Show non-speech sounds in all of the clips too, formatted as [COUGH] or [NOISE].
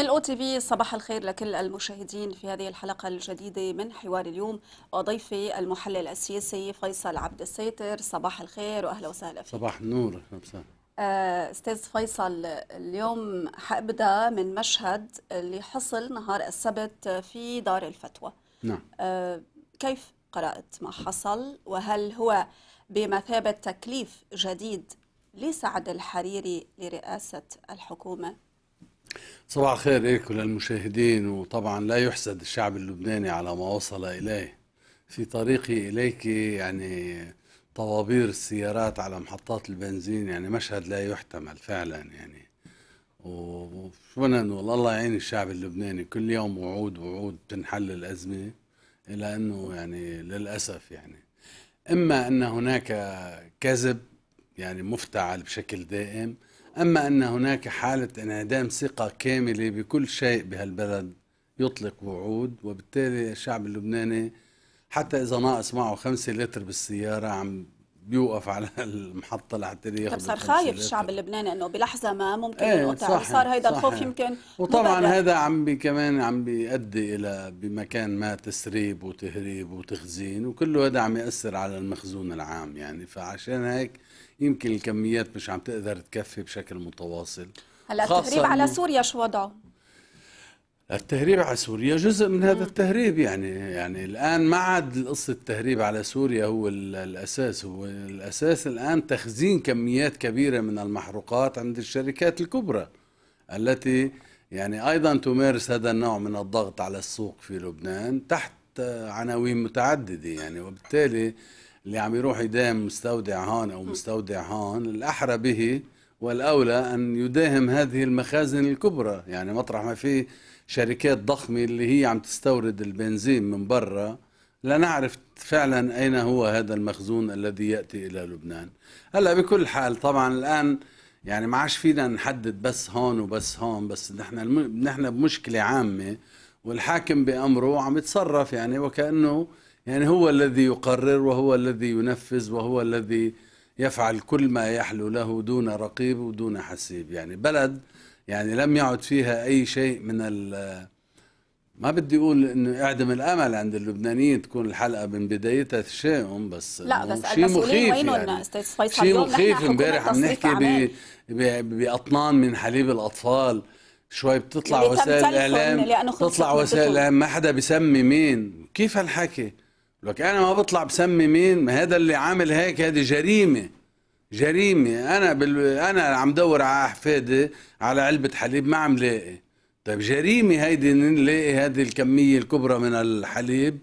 من الأو تي في صباح الخير لكل المشاهدين في هذه الحلقة الجديدة من حوار اليوم وضيفي المحلل السياسي فيصل عبد الساتر صباح الخير وأهلا وسهلا فيك صباح النور أهلا وسهلا آه، استاذ فيصل اليوم حابدا من مشهد اللي حصل نهار السبت في دار الفتوى نعم أه كيف قرات ما حصل وهل هو بمثابه تكليف جديد لسعد الحريري لرئاسه الحكومه صباح الخير لك وللمشاهدين وطبعا لا يحسد الشعب اللبناني على ما وصل إليه في طريقي إليك يعني طوابير السيارات على محطات البنزين يعني مشهد لا يحتمل فعلا يعني وشو بدنا نقول الله يعين الشعب اللبناني كل يوم وعود وعود بتنحل الأزمة إلى أنه يعني للأسف يعني إما أن هناك كذب يعني مفتعل بشكل دائم أما أن هناك حالة انعدام ثقة كاملة بكل شيء بهالبلد يطلق وعود وبالتالي الشعب اللبناني حتى إذا ناقص معه خمسة لتر بالسيارة عم بيوقف على [LAUGHS] المحطة لحتى ياخذ طيب صار خايف الشعب اللبناني انه بلحظة ما ممكن ايه ينقطع صار هيدا الخوف يمكن وطبعا مبادرة. هذا عم بي كمان عم بيؤدي الى بمكان ما تسريب وتهريب وتخزين وكله هذا عم يأثر على المخزون العام يعني فعشان هيك يمكن الكميات مش عم تقدر تكفي بشكل متواصل هلا التهريب على سوريا شو وضعه؟ التهريب على سوريا جزء من هذا التهريب يعني يعني الان ما عاد قصه التهريب على سوريا هو الاساس هو الاساس الان تخزين كميات كبيره من المحروقات عند الشركات الكبرى التي يعني ايضا تمارس هذا النوع من الضغط على السوق في لبنان تحت عناوين متعدده يعني وبالتالي اللي عم يروح يداهم مستودع هون او مستودع هون الاحرى به والاولى ان يداهم هذه المخازن الكبرى يعني مطرح ما في شركات ضخمه اللي هي عم تستورد البنزين من برا لا نعرف فعلا اين هو هذا المخزون الذي ياتي الى لبنان هلا بكل حال طبعا الان يعني ما عادش فينا نحدد بس هون وبس هون بس نحن نحن بمشكله عامه والحاكم بامره عم يتصرف يعني وكانه يعني هو الذي يقرر وهو الذي ينفذ وهو الذي يفعل كل ما يحلو له دون رقيب ودون حسيب يعني بلد يعني لم يعد فيها أي شيء من ال ما بدي اقول انه اعدم الامل عند اللبنانيين تكون الحلقه من بدايتها تشاؤم بس لا بس شيء مخيف يعني طيب، شيء مخيف امبارح عم نحكي إيه؟ باطنان من حليب الاطفال شوي بتطلع وسائل الاعلام بتطلع وسائل الاعلام ما حدا بسمي مين كيف هالحكي لك انا ما بطلع بسمي مين ما هذا اللي عامل هيك هذه جريمه جريمه انا بال... انا عم دور على احفادي على علبه حليب ما عم لاقي طيب جريمه هيدي نلاقي هذه الكميه الكبرى من الحليب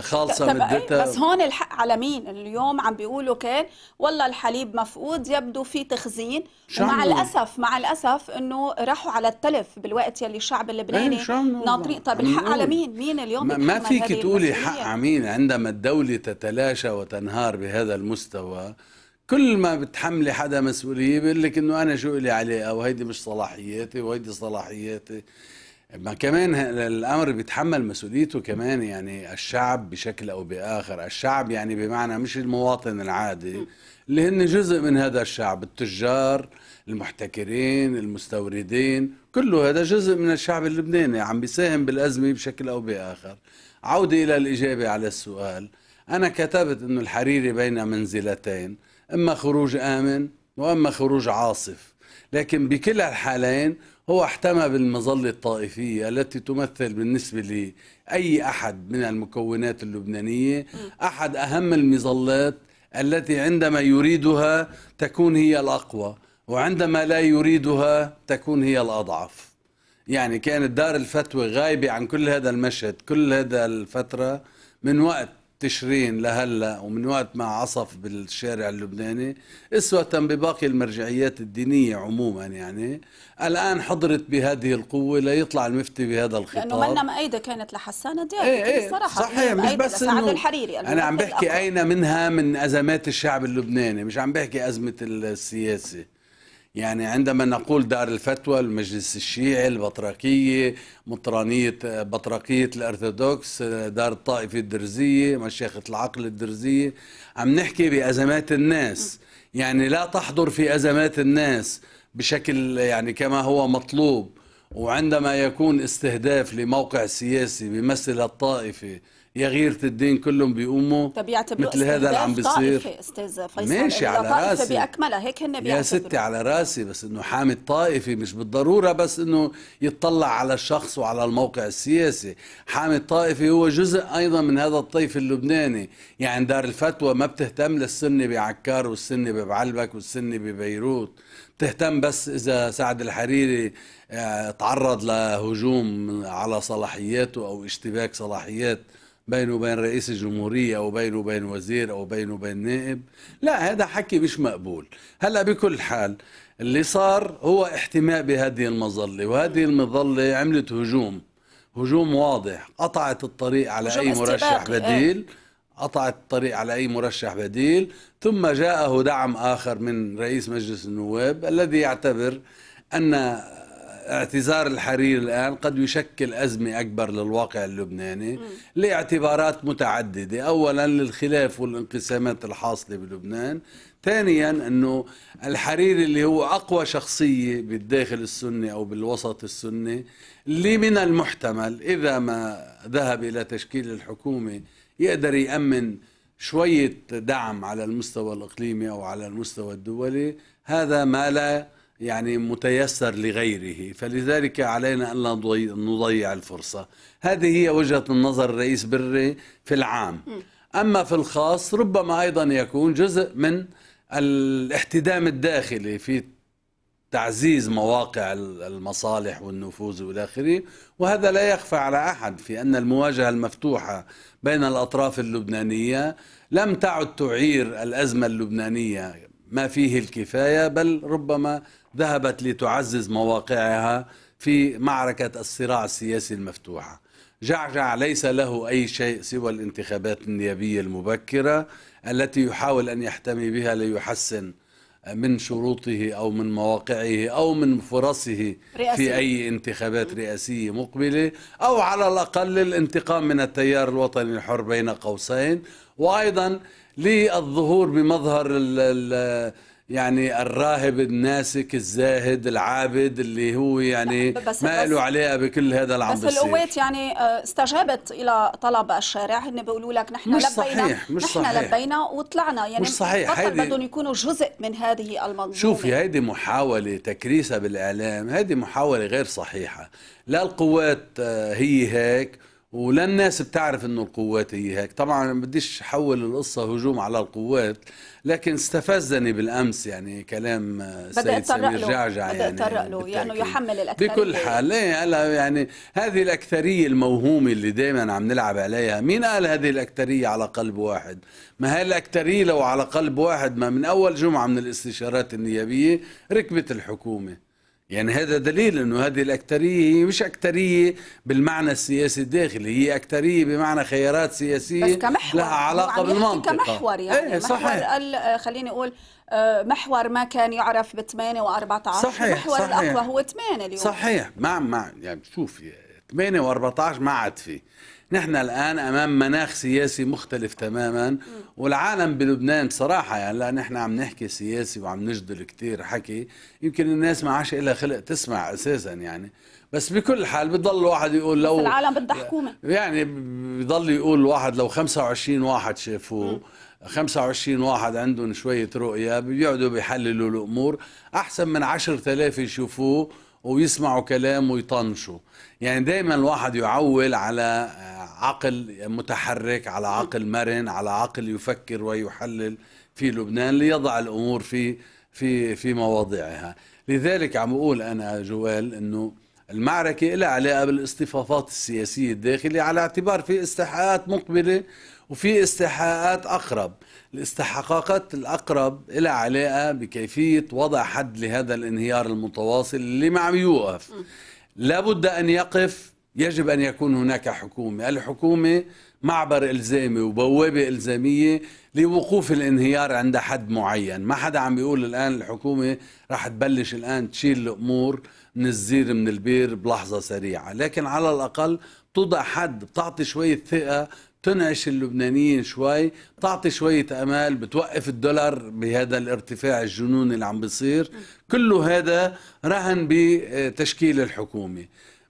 خالصه مدتها إيه، بس هون الحق على مين اليوم عم بيقولوا كان والله الحليب مفقود يبدو في تخزين ومع الاسف مع الاسف انه راحوا على التلف بالوقت يلي الشعب اللبناني إيه، ناطرين طب الحق على مين مين اليوم ما فيك تقولي حق على مين عندما الدوله تتلاشى وتنهار بهذا المستوى كل ما بتحملي حدا مسؤوليه بيقول لك انه انا شو لي عليه او هيدي مش صلاحياتي وهيدي صلاحياتي ما كمان الامر بيتحمل مسؤوليته كمان يعني الشعب بشكل او باخر الشعب يعني بمعنى مش المواطن العادي اللي هن جزء من هذا الشعب التجار المحتكرين المستوردين كله هذا جزء من الشعب اللبناني عم بيساهم بالازمه بشكل او باخر عوده الى الاجابه على السؤال انا كتبت انه الحريري بين منزلتين اما خروج امن واما خروج عاصف لكن بكلا الحالين هو احتمى بالمظلة الطائفية التي تمثل بالنسبة لأي أحد من المكونات اللبنانية أحد أهم المظلات التي عندما يريدها تكون هي الأقوى وعندما لا يريدها تكون هي الأضعف يعني كانت دار الفتوى غايبة عن كل هذا المشهد كل هذا الفترة من وقت تشرين لهلا ومن وقت ما عصف بالشارع اللبناني اسوة بباقي المرجعيات الدينية عموما يعني الآن حضرت بهذه القوة ليطلع المفتي بهذا الخطاب لأنه منا مأيدة كانت لحسانة دياب ايه ايه صراحة صحيح مش بس إنه الحريري أنا عم بحكي أين منها من أزمات الشعب اللبناني مش عم بحكي أزمة السياسة يعني عندما نقول دار الفتوى المجلس الشيعي البطركية مطرانية بطركية الأرثوذكس دار الطائفة الدرزية مشيخة العقل الدرزية عم نحكي بأزمات الناس يعني لا تحضر في أزمات الناس بشكل يعني كما هو مطلوب وعندما يكون استهداف لموقع سياسي بيمثل الطائفة يا غيرة الدين كلهم بيقوموا طب مثل هذا اللي عم بيصير استاذ فيصل ماشي على راسي باكملها هيك هن يا ستي على راسي بس انه حامي الطائفي مش بالضروره بس انه يطلع على الشخص وعلى الموقع السياسي، حامي الطائفي هو جزء ايضا من هذا الطيف اللبناني، يعني دار الفتوى ما بتهتم للسنه بعكار والسنه ببعلبك والسنه ببيروت، بتهتم بس اذا سعد الحريري آه، تعرض لهجوم على صلاحياته او اشتباك صلاحيات بينه وبين رئيس الجمهورية أو بينه وبين وزير أو بينه وبين نائب لا هذا حكي مش مقبول هلأ بكل حال اللي صار هو احتماء بهذه المظلة وهذه المظلة عملت هجوم هجوم واضح قطعت الطريق على أي مرشح إيه. بديل قطعت الطريق على أي مرشح بديل ثم جاءه دعم آخر من رئيس مجلس النواب الذي يعتبر أن اعتذار الحرير الآن قد يشكل أزمة أكبر للواقع اللبناني لاعتبارات متعددة أولا للخلاف والانقسامات الحاصلة بلبنان ثانيا أنه الحرير اللي هو أقوى شخصية بالداخل السني أو بالوسط السني اللي من المحتمل إذا ما ذهب إلى تشكيل الحكومة يقدر يأمن شوية دعم على المستوى الإقليمي أو على المستوى الدولي هذا ما لا يعني متيسر لغيره فلذلك علينا أن نضيع الفرصة هذه هي وجهة النظر الرئيس بري في العام أما في الخاص ربما أيضا يكون جزء من الاحتدام الداخلي في تعزيز مواقع المصالح والنفوذ والى اخره، وهذا لا يخفى على احد في ان المواجهه المفتوحه بين الاطراف اللبنانيه لم تعد تعير الازمه اللبنانيه ما فيه الكفايه بل ربما ذهبت لتعزز مواقعها في معركه الصراع السياسي المفتوحه. جعجع ليس له اي شيء سوى الانتخابات النيابيه المبكره التي يحاول ان يحتمي بها ليحسن من شروطه او من مواقعه او من فرصه رئاسية. في اي انتخابات رئاسيه مقبله او على الاقل الانتقام من التيار الوطني الحر بين قوسين وايضا للظهور بمظهر ال الـ يعني الراهب الناسك الزاهد العابد اللي هو يعني ما له عليها بكل هذا العم بس القوات يعني آه، استجابت الى طلب الشارع هن بيقولوا لك نحن مش لبينا صحيح مش نحن صحيح لبينا وطلعنا يعني مش صحيح هيدي بدهم يكونوا جزء من هذه المنظومه شوفي هيدي محاوله تكريسها بالاعلام هيدي محاوله غير صحيحه لا القوات آه، هي هيك ولا الناس بتعرف انه القوات هي هيك طبعا بديش احول القصه هجوم على القوات لكن استفزني بالامس يعني كلام آه، سيد سمير جعجع يعني بدي اتطرق له يعني يحمل الاكثريه بكل حال إيه، يعني هذه الاكثريه الموهومه اللي دائما عم نلعب عليها مين قال هذه الاكثريه على قلب واحد ما هي الاكثريه لو على قلب واحد ما من اول جمعه من الاستشارات النيابيه ركبت الحكومه يعني هذا دليل انه هذه الاكثريه هي مش اكثريه بالمعنى السياسي الداخلي هي اكثريه بمعنى خيارات سياسيه بس كمحور لها علاقه يعني بالمنطقه كمحور يعني ايه صحيح محور خليني اقول آه، محور ما كان يعرف ب 8 و14 صحيح محور صحيح الاقوى هو 8 اليوم صحيح مع مع يعني شوف 8 و14 ما عاد فيه نحن الآن أمام مناخ سياسي مختلف تماما والعالم بلبنان بصراحة يعني لا نحن عم نحكي سياسي وعم نجدل كتير حكي يمكن الناس ما عاش الا خلق تسمع أساسا يعني بس بكل حال بضل الواحد يقول لو العالم بدها حكومة يعني بضل يقول الواحد لو 25 واحد شافوه 25 واحد عندهم شوية رؤية بيقعدوا بيحللوا الأمور أحسن من 10000 يشوفوه ويسمعوا كلام ويطنشوا يعني دايما الواحد يعول على آه، عقل متحرك على عقل مرن على عقل يفكر ويحلل في لبنان ليضع الامور في في في مواضعها لذلك عم بقول انا جوال انه المعركة لها علاقة بالاصطفافات السياسية الداخلية على اعتبار في استحقاقات مقبلة وفي استحقاقات أقرب الاستحقاقات الأقرب لها علاقة بكيفية وضع حد لهذا الانهيار المتواصل اللي ما عم يوقف لابد أن يقف يجب أن يكون هناك حكومة الحكومة معبر إلزامي وبوابة إلزامية لوقوف الانهيار عند حد معين ما حدا عم بيقول الآن الحكومة رح تبلش الآن تشيل الأمور من الزير من البير بلحظة سريعة لكن على الأقل توضع حد بتعطي شوية ثقة تنعش اللبنانيين شوي تعطي شوية أمال بتوقف الدولار بهذا الارتفاع الجنوني اللي عم بيصير كل هذا رهن بتشكيل الحكومة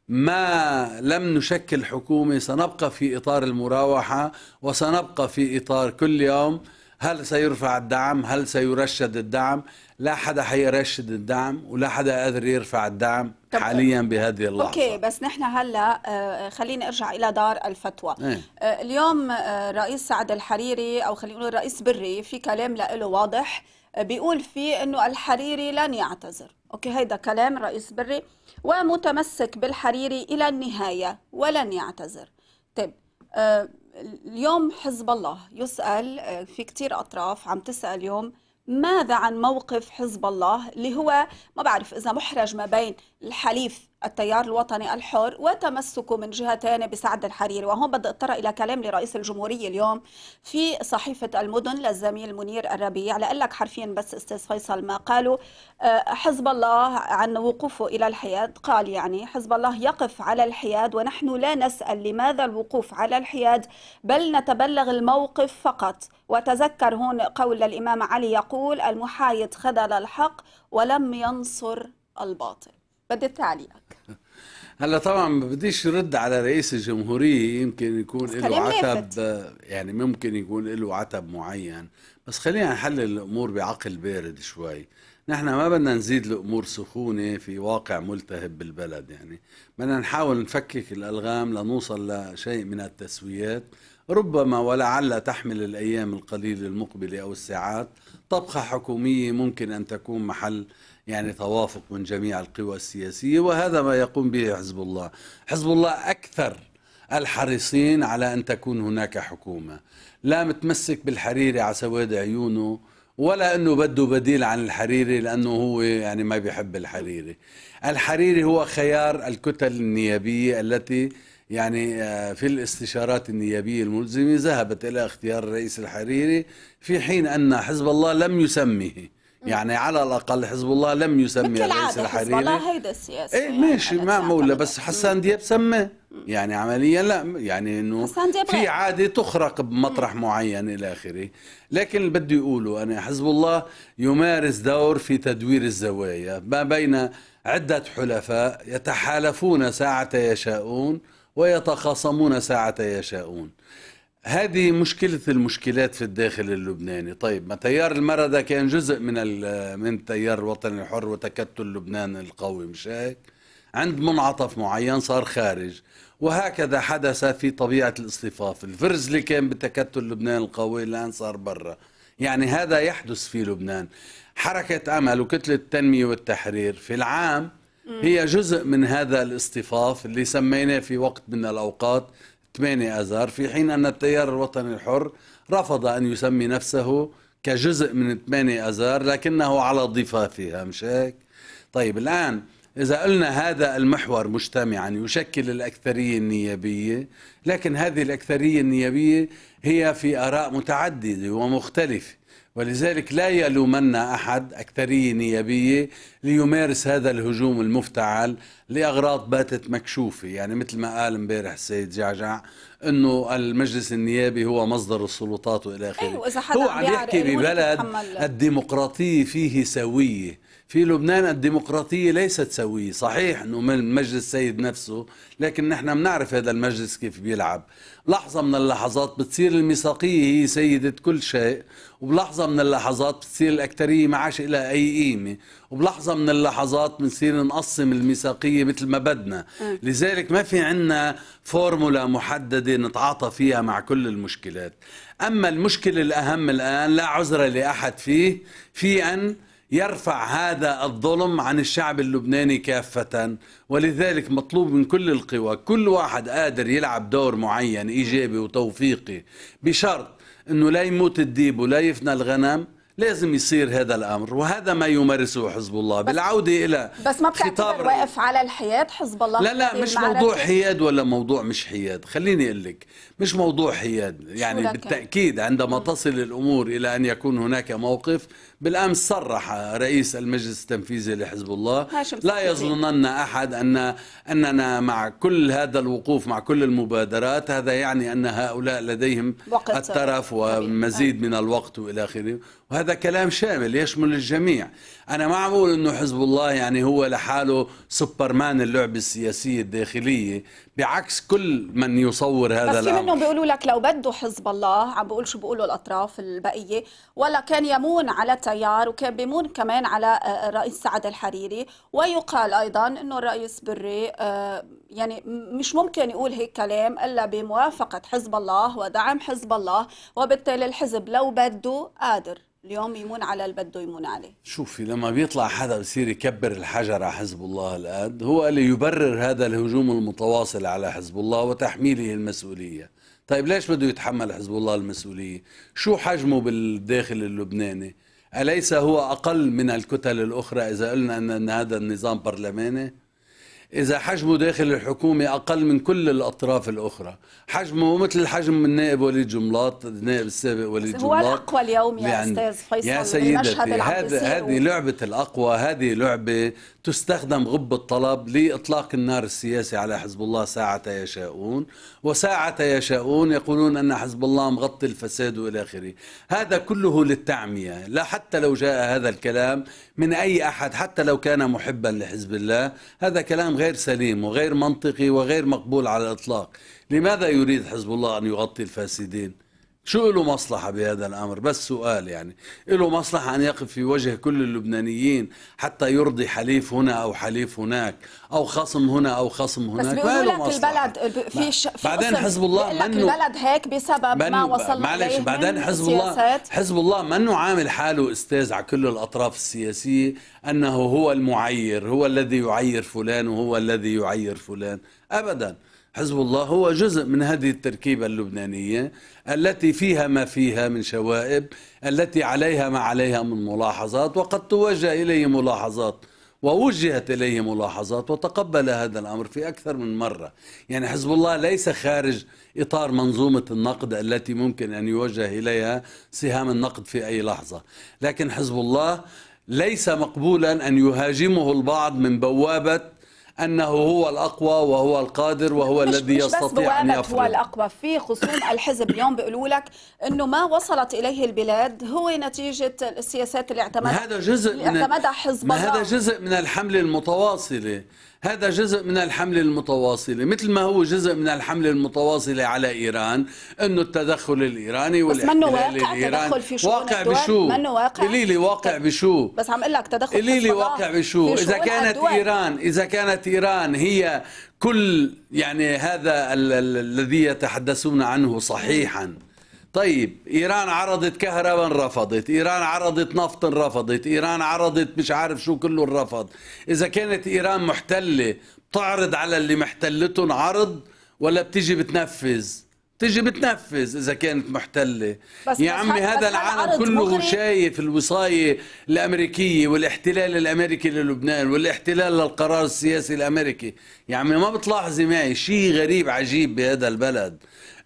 ما لم نشكل حكومة سنبقى في إطار المراوحة وسنبقى في إطار كل يوم هل سيرفع الدعم هل سيرشد الدعم لا حدا حيرشد الدعم ولا حدا قادر يرفع الدعم حاليا بهذه اللحظه اوكي بس نحن هلا آه، خليني ارجع الى دار الفتوى ايه؟ آه، اليوم آه، رئيس سعد الحريري او خلينا نقول رئيس بري في كلام له واضح بيقول فيه انه الحريري لن يعتذر اوكي هيدا كلام رئيس بري ومتمسك بالحريري الى النهايه ولن يعتذر طيب أه اليوم حزب الله يسأل آه، في كتير أطراف عم تسأل اليوم ماذا عن موقف حزب الله اللي هو ما بعرف إذا محرج ما بين الحليف التيار الوطني الحر وتمسكه من ثانيه بسعد الحريري وهون بدي اضطر إلى كلام لرئيس الجمهورية اليوم في صحيفة المدن للزميل منير الربيع لأقول لك حرفيا بس أستاذ فيصل ما قالوا آه، حزب الله عن وقوفه إلى الحياد قال يعني حزب الله يقف على الحياد ونحن لا نسأل لماذا الوقوف على الحياد بل نتبلغ الموقف فقط وتذكر هون قول الإمام علي يقول المحايد خذل الحق ولم ينصر الباطل بدي تعليقك هلا طبعا ما بديش رد على رئيس الجمهوريه يمكن يكون له عتب يعني ممكن يكون له عتب معين بس خلينا نحلل الامور بعقل بارد شوي نحن ما بدنا نزيد الامور سخونه في واقع ملتهب بالبلد يعني بدنا نحاول نفكك الالغام لنوصل لشيء من التسويات ربما ولعل تحمل الايام القليله المقبله او الساعات طبخه حكوميه ممكن ان تكون محل يعني توافق من جميع القوى السياسية وهذا ما يقوم به حزب الله حزب الله أكثر الحريصين على أن تكون هناك حكومة لا متمسك بالحريري على سواد عيونه ولا أنه بده بديل عن الحريري لأنه هو يعني ما بيحب الحريري الحريري هو خيار الكتل النيابية التي يعني آه، في الاستشارات النيابية الملزمة ذهبت إلى اختيار الرئيس الحريري في حين أن حزب الله لم يسمه يعني على الاقل حزب الله لم يسمي الرئيس الحريري مثل هيدا السياسه ايه يعني، ماشي ما مولى بس حسان دياب سماه يعني عمليا لا يعني انه في عاده تخرق بمطرح معين الى اخره لكن اللي بدي اقوله انا حزب الله يمارس دور في تدوير الزوايا ما بين عده حلفاء يتحالفون ساعه يشاؤون ويتخاصمون ساعه يشاؤون هذه مشكلة المشكلات في الداخل اللبناني طيب ما تيار المردة كان جزء من من تيار الوطن الحر وتكتل لبنان القوي مش هيك عند منعطف معين صار خارج وهكذا حدث في طبيعة الاصطفاف الفرز اللي كان بتكتل لبنان القوي الآن صار برا يعني هذا يحدث في لبنان حركة أمل وكتلة التنمية والتحرير في العام هي جزء من هذا الاصطفاف اللي سميناه في وقت من الأوقات 8 آذار في حين أن التيار الوطني الحر رفض أن يسمي نفسه كجزء من 8 آذار لكنه على ضفافها مش هيك؟ طيب الآن إذا قلنا هذا المحور مجتمعا يشكل الأكثرية النيابية لكن هذه الأكثرية النيابية هي في آراء متعددة ومختلفة ولذلك لا يلومن أحد أكثرية نيابية ليمارس هذا الهجوم المفتعل لأغراض باتت مكشوفة يعني مثل ما قال امبارح السيد جعجع أنه المجلس النيابي هو مصدر السلطات وإلى آخره أيوة هو عم يحكي ببلد الديمقراطية فيه سوية في لبنان الديمقراطية ليست سوية صحيح أنه من مجلس سيد نفسه لكن نحن بنعرف هذا المجلس كيف بيلعب لحظة من اللحظات بتصير الميثاقية هي سيدة كل شيء وبلحظة من اللحظات بتصير الأكترية ما إلى لها أي قيمة وبلحظة من اللحظات بنصير نقسم الميثاقية مثل ما بدنا آه. لذلك ما في عنا فورمولا محددة نتعاطى فيها مع كل المشكلات أما المشكلة الأهم الآن لا عذر لأحد فيه في أن يرفع هذا الظلم عن الشعب اللبناني كافة ولذلك مطلوب من كل القوى كل واحد قادر يلعب دور معين إيجابي وتوفيقي بشرط أنه لا يموت الديب ولا يفنى الغنم لازم يصير هذا الامر وهذا ما يمارسه حزب الله بالعوده الى بس ما بتعتبر واقف على الحياد حزب الله لا لا مش موضوع حياد ولا موضوع مش حياد خليني اقول لك مش موضوع حياد يعني بالتاكيد عندما تصل الامور الى ان يكون هناك موقف بالامس صرح رئيس المجلس التنفيذي لحزب الله لا يظنن احد ان اننا مع كل هذا الوقوف مع كل المبادرات هذا يعني ان هؤلاء لديهم الترف ومزيد آه. من الوقت والى اخره وهذا كلام شامل يشمل الجميع انا ما اقول انه حزب الله يعني هو لحاله سوبرمان اللعبه السياسيه الداخليه بعكس كل من يصور هذا بس في منهم بيقولوا لك لو بده حزب الله عم بقول شو بيقولوا الاطراف البقيه ولا كان يمون على تيار وكان بيمون كمان على الرئيس آه، آه، سعد الحريري ويقال ايضا انه الرئيس بري آه، يعني مش ممكن يقول هيك كلام الا بموافقه حزب الله ودعم حزب الله وبالتالي الحزب لو بده قادر اليوم يمون على اللي بده يمون عليه شوفي لما بيطلع حدا بصير يكبر الحجر على حزب الله الآن هو اللي يبرر هذا الهجوم المتواصل على حزب الله وتحميله المسؤولية طيب ليش بده يتحمل حزب الله المسؤولية شو حجمه بالداخل اللبناني أليس هو أقل من الكتل الأخرى إذا قلنا أن هذا النظام برلماني إذا حجمه داخل الحكومة أقل من كل الأطراف الأخرى حجمه مثل حجم النائب وليد جملاط النائب السابق وليد جملاط هو الأقوى اليوم يا يعني أستاذ فيصل يا سيدتي هذه لعبة الأقوى هذه لعبة تستخدم غب الطلب لإطلاق النار السياسي على حزب الله ساعة يشاءون وساعة يشاءون يقولون أن حزب الله مغطي الفساد وإلى آخره هذا كله للتعمية لا حتى لو جاء هذا الكلام من أي أحد حتى لو كان محبا لحزب الله هذا كلام غير سليم وغير منطقي وغير مقبول على الإطلاق لماذا يريد حزب الله أن يغطي الفاسدين شو له مصلحة بهذا الأمر بس سؤال يعني له مصلحة أن يقف في وجه كل اللبنانيين حتى يرضي حليف هنا أو حليف هناك أو خصم هنا أو خصم هناك بس بيقولوا لك البلد في ش... في بعدين حزب الله لك البلد هيك بسبب ما وصل معلش بعدين حزب الله حزب الله منه عامل حاله استاذ على كل الأطراف السياسية أنه هو المعير هو الذي يعير فلان وهو الذي يعير فلان أبداً حزب الله هو جزء من هذه التركيبة اللبنانية التي فيها ما فيها من شوائب التي عليها ما عليها من ملاحظات وقد توجه إليه ملاحظات ووجهت إليه ملاحظات وتقبل هذا الأمر في أكثر من مرة يعني حزب الله ليس خارج إطار منظومة النقد التي ممكن أن يوجه إليها سهام النقد في أي لحظة لكن حزب الله ليس مقبولا أن يهاجمه البعض من بوابة انه هو الاقوى وهو القادر وهو مش الذي مش يستطيع ان يفرض هو الاقوى في خصوم الحزب اليوم بيقولوا لك انه ما وصلت اليه البلاد هو نتيجه السياسات اللي اعتمدها هذا جزء اللي اعتمدها حزب الله هذا جزء من الحمله المتواصله هذا جزء من الحملة المتواصلة مثل ما هو جزء من الحملة المتواصلة على إيران أنه التدخل الإيراني والاحتلال الإيراني في واقع بشو واقع لي واقع طيب. بشو بس عم أقول لك تدخل قولي لي واقع بشو إذا كانت الدول. إيران إذا كانت إيران هي كل يعني هذا الذي يتحدثون عنه صحيحا طيب ايران عرضت كهرباء رفضت ايران عرضت نفط رفضت ايران عرضت مش عارف شو كله رفض اذا كانت ايران محتله بتعرض على اللي محتلتهم عرض ولا بتيجي بتنفذ تيجي بتنفذ اذا كانت محتله بس يا بس عمي هذا العالم كله مغرب. شايف الوصايه الامريكيه والاحتلال الامريكي للبنان والاحتلال للقرار السياسي الامريكي يا عمي ما بتلاحظي معي شيء غريب عجيب بهذا البلد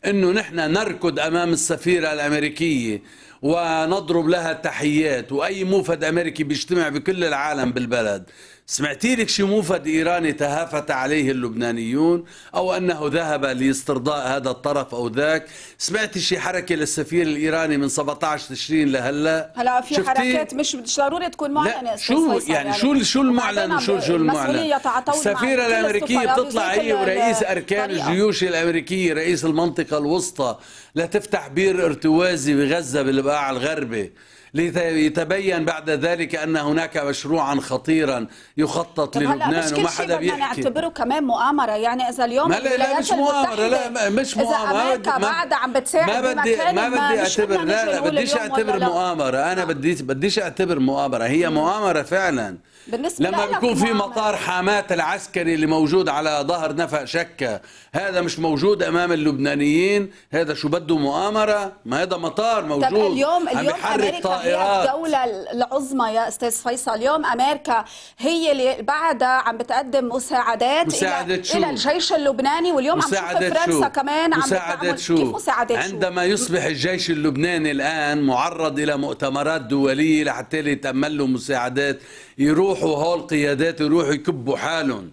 انه نحن نركض امام السفيره الامريكيه ونضرب لها تحيات واي موفد امريكي بيجتمع بكل العالم بالبلد سمعتي لك شي موفد إيراني تهافت عليه اللبنانيون أو أنه ذهب لاسترضاء هذا الطرف أو ذاك سمعتي شي حركة للسفير الإيراني من 17 تشرين لهلا هلا في حركات مش مش ضروري تكون معلنة شو يعني, يعني شو شو المعلن شو شو المعلن السفيرة الأمريكية بتطلع هي ورئيس أركان الجيوش الأمريكية رئيس المنطقة الوسطى لتفتح بير ارتوازي بغزة بالبقاع الغربي ليتبين بعد ذلك أن هناك مشروعا خطيرا يخطط للبنان وما حدا بيحكي نعتبره كمان مؤامرة يعني إذا اليوم لا, لا مش مؤامرة لا مش مؤامرة إذا أمريكا بعد عم بتساعد ما بدي ما بدي أعتبر لا لا بديش أعتبر مؤامرة أنا بدي بديش أعتبر مؤامرة هي مؤامرة فعلا بالنسبة لما بيكون في مطار حماة العسكري اللي موجود على ظهر نفق شكة هذا مش موجود أمام اللبنانيين هذا شو بده مؤامرة ما هذا مطار موجود طب اليوم اليوم أمريكا طائرات. هي الدولة العظمى يا أستاذ فيصل اليوم أمريكا هي اللي بعدها عم بتقدم مساعدات مساعدة إلى, شو؟ إلى الجيش اللبناني واليوم عم نشوف فرنسا شو؟ كمان عم مساعدات شو؟ كيف مساعدات عندما شو؟ يصبح الجيش اللبناني الآن معرض إلى مؤتمرات دولية لحتى يتأمل له مساعدات يروحوا هول قيادات يروحوا يكبوا حالهم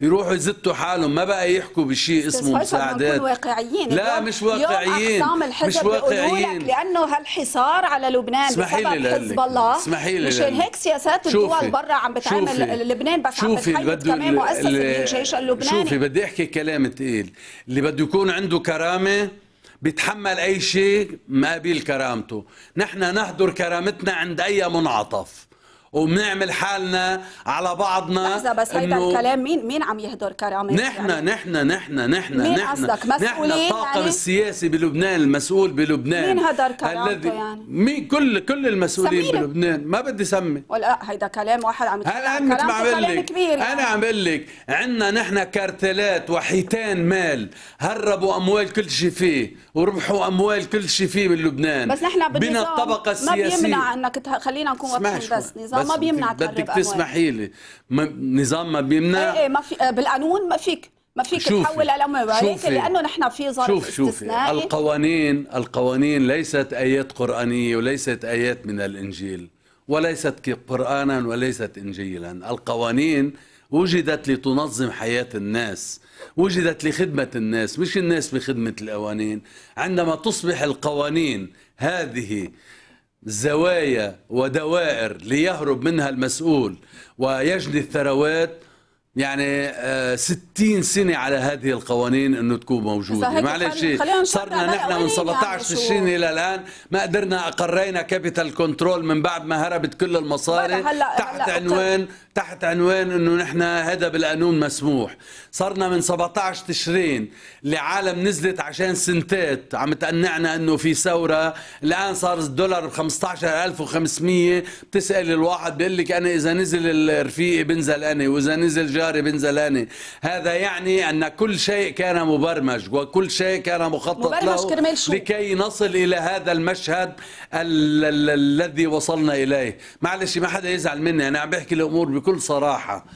يروحوا يزتوا حالهم ما بقى يحكوا بشيء اسمه مساعدات واقعيين لا مش واقعيين مش واقعيين لك لانه هالحصار على لبنان بسبب حزب الله اسمحي لي مشان هيك سياسات الدول برا عم بتعمل شوفي لبنان بس شوفي عم بتحيد كمان مؤسسه الجيش اللبناني شوفي بدي احكي كلام ثقيل اللي بده يكون عنده كرامه بيتحمل اي شيء مقابل كرامته نحن نهدر كرامتنا عند اي منعطف وبنعمل حالنا على بعضنا لحظه بس هيدا الكلام مين مين عم يهدر كرامه نحن يعني؟ نحن نحن نحن مين نحن قصدك مسؤولين نحن الطاقم يعني؟ السياسي بلبنان المسؤول بلبنان مين هدر كرامته يعني مين كل كل المسؤولين بلبنان ما بدي سمي ولا هيدا كلام واحد عم هلا انا عم بقول لك انا يعني. عم بقول لك عندنا نحن كارتلات وحيتان مال هربوا اموال كل شيء فيه وربحوا اموال كل شيء فيه بلبنان بس نحن بدنا الطبقه السياسيه ما بيمنع انك خلينا نكون واضحين بس نظام ما بيمنع بدك تسمحي لي نظام ما بيمنع ايه ايه ما في آه، بالقانون ما فيك ما فيك شوفي تحول على ولكن لانه نحن في ظرف شوف استثنائي القوانين القوانين ليست ايات قرانيه وليست ايات من الانجيل وليست قرانا وليست انجيلا القوانين وجدت لتنظم حياه الناس وجدت لخدمه الناس مش الناس بخدمه القوانين عندما تصبح القوانين هذه زوايا ودوائر ليهرب منها المسؤول ويجني الثروات يعني آه، ستين 60 سنه على هذه القوانين انه تكون موجوده معلش صرنا نحن من 17 تشرين الى الان ما قدرنا اقرينا كابيتال كنترول من بعد ما هربت كل المصاري هلأ تحت عنوان تحت عنوان انه نحن هذا بالقانون مسموح صرنا من 17 تشرين لعالم نزلت عشان سنتات عم تقنعنا انه في ثوره الان صار الدولار ب 15500 بتسال الواحد بيقول لك انا اذا نزل رفيقي بنزل انا واذا نزل جاري بنزل انا هذا يعني ان كل شيء كان مبرمج وكل شيء كان مخطط مبرمج له كرمال شو؟ لكي نصل الى هذا المشهد الذي وصلنا اليه معلش ما حدا يزعل مني انا عم بحكي الامور بكل بكل صراحة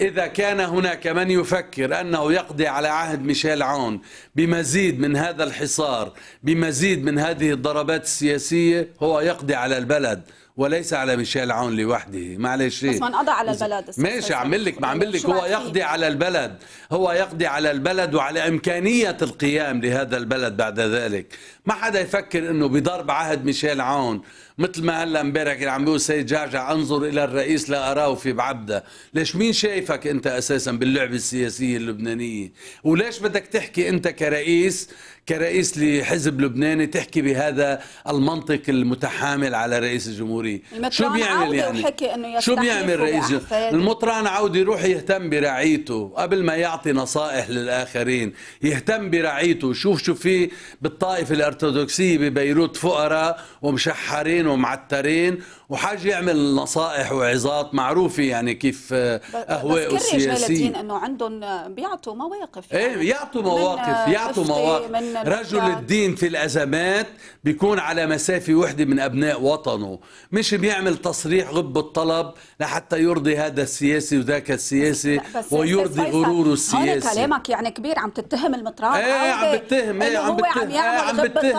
إذا كان هناك من يفكر أنه يقضي على عهد ميشيل عون بمزيد من هذا الحصار بمزيد من هذه الضربات السياسية هو يقضي على البلد وليس على ميشيل عون لوحده معلش بس ما انقضى على البلد ماشي عم لك ما عم لك هو يقضي على البلد هو يقضي على البلد وعلى امكانيه القيام لهذا البلد بعد ذلك ما حدا يفكر انه بضرب عهد ميشيل عون مثل ما هلا امبارح عم بيقول سيد جعجع انظر الى الرئيس لا اراه في بعبده، ليش مين شايفك انت اساسا باللعبه السياسيه اللبنانيه؟ وليش بدك تحكي انت كرئيس كرئيس لحزب لبناني تحكي بهذا المنطق المتحامل على رئيس الجمهوريه شو بيعمل يعني إنه شو بيعمل رئيس المطران عودي يروح يهتم برعيته قبل ما يعطي نصائح للاخرين يهتم برعيته شوف شو في بالطائفه الارثوذكسيه ببيروت فقراء ومشحرين ومعترين وحاج يعمل نصائح وعظات معروفة يعني كيف آه، أهواء السياسية أنه عندهم آه، بيعطوا مواقف إيه، يعني إيه يعطوا مواقف آه، يعطوا مواقف رجل الدين في الأزمات بيكون على مسافة وحدة من أبناء وطنه مش بيعمل تصريح غب الطلب لحتى يرضي هذا السياسي وذاك السياسي ويرضي غروره السياسي هون كلامك يعني كبير عم تتهم المطران ايه عم بتهم ايه عم بتهم إيه، عم بتهم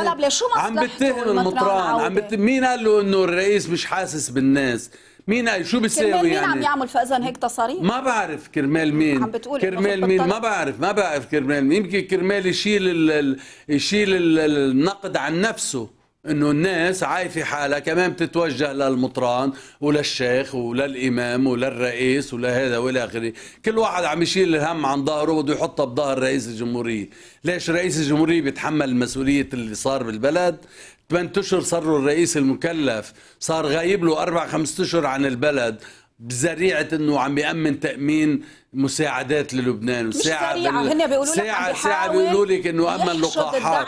عم بتهم المطران عم بتهم مين قال له انه الرئيس مش حاسس بالناس مين شو بيساوي يعني مين عم يعمل فاذا هيك تصاريح ما بعرف كرمال مين عم بتقول كرمال مين ما بعرف ما بعرف كرمال مين يمكن كرمال يشيل الـ يشيل النقد عن نفسه انه الناس عايفه حالها كمان بتتوجه للمطران وللشيخ وللامام وللرئيس ولهذا والى اخره، كل واحد عم يشيل الهم عن ظهره وبده يحطه بظهر رئيس الجمهوريه، ليش رئيس الجمهوريه بيتحمل مسؤوليه اللي صار بالبلد؟ 8 اشهر صار الرئيس المكلف صار غايب له اربع خمس اشهر عن البلد بذريعه انه عم بيأمن تامين مساعدات للبنان وساعه مش بال... هن بيقولوا ساعه لك ساعه بيقولوا لك انه امن لقاحات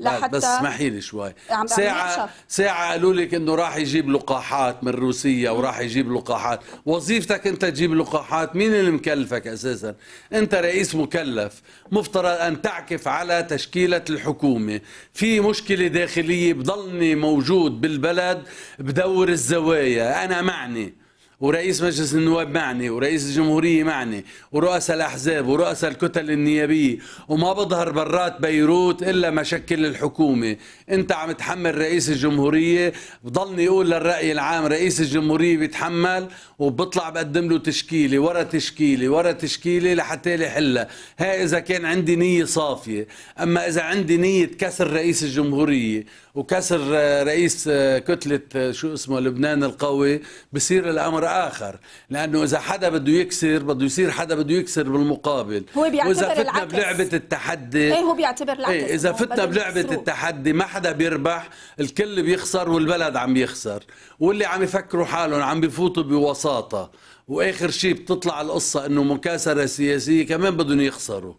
لحتى بس اسمحي لي شوي ساعه ساعه قالوا لك انه راح يجيب لقاحات من روسيا وراح يجيب لقاحات وظيفتك انت تجيب لقاحات مين اللي مكلفك اساسا انت رئيس مكلف مفترض ان تعكف على تشكيله الحكومه في مشكله داخليه بضلني موجود بالبلد بدور الزوايا انا معني ورئيس مجلس النواب معني ورئيس الجمهورية معني ورؤساء الأحزاب ورؤساء الكتل النيابية وما بظهر برات بيروت إلا مشكل الحكومة أنت عم تحمل رئيس الجمهورية بضلني أقول للرأي العام رئيس الجمهورية بيتحمل وبطلع بقدم له تشكيلة ورا تشكيلة ورا تشكيلة لحتى لي حلها هاي إذا كان عندي نية صافية أما إذا عندي نية كسر رئيس الجمهورية وكسر رئيس كتلة شو اسمه لبنان القوي بصير الأمر آخر لأنه إذا حدا بده يكسر بده يصير حدا بده يكسر بالمقابل هو بيعتبر وإذا فتنا العكس. بلعبة التحدي ايه هو بيعتبر العكس ايه إذا فتنا بلعبة التحدي ما حدا بيربح الكل بيخسر والبلد عم يخسر واللي عم يفكروا حالهم عم بفوتوا بوساطة وآخر شيء بتطلع القصة إنه مكاسرة سياسية كمان بدهم يخسروا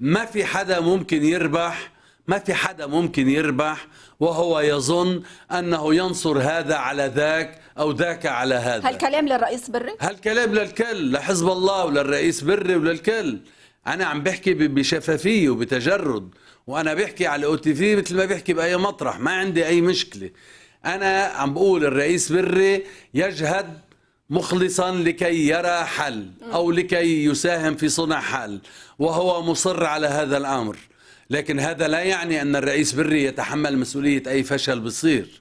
ما في حدا ممكن يربح ما في حدا ممكن يربح وهو يظن أنه ينصر هذا على ذاك أو ذاك على هذا هل كلام للرئيس بري؟ هل كلام للكل لحزب الله وللرئيس بري وللكل أنا عم بحكي بشفافية وبتجرد وأنا بحكي على تي في مثل ما بحكي بأي مطرح ما عندي أي مشكلة أنا عم بقول الرئيس بري يجهد مخلصا لكي يرى حل أو لكي يساهم في صنع حل وهو مصر على هذا الأمر لكن هذا لا يعني أن الرئيس بري يتحمل مسؤولية أي فشل بصير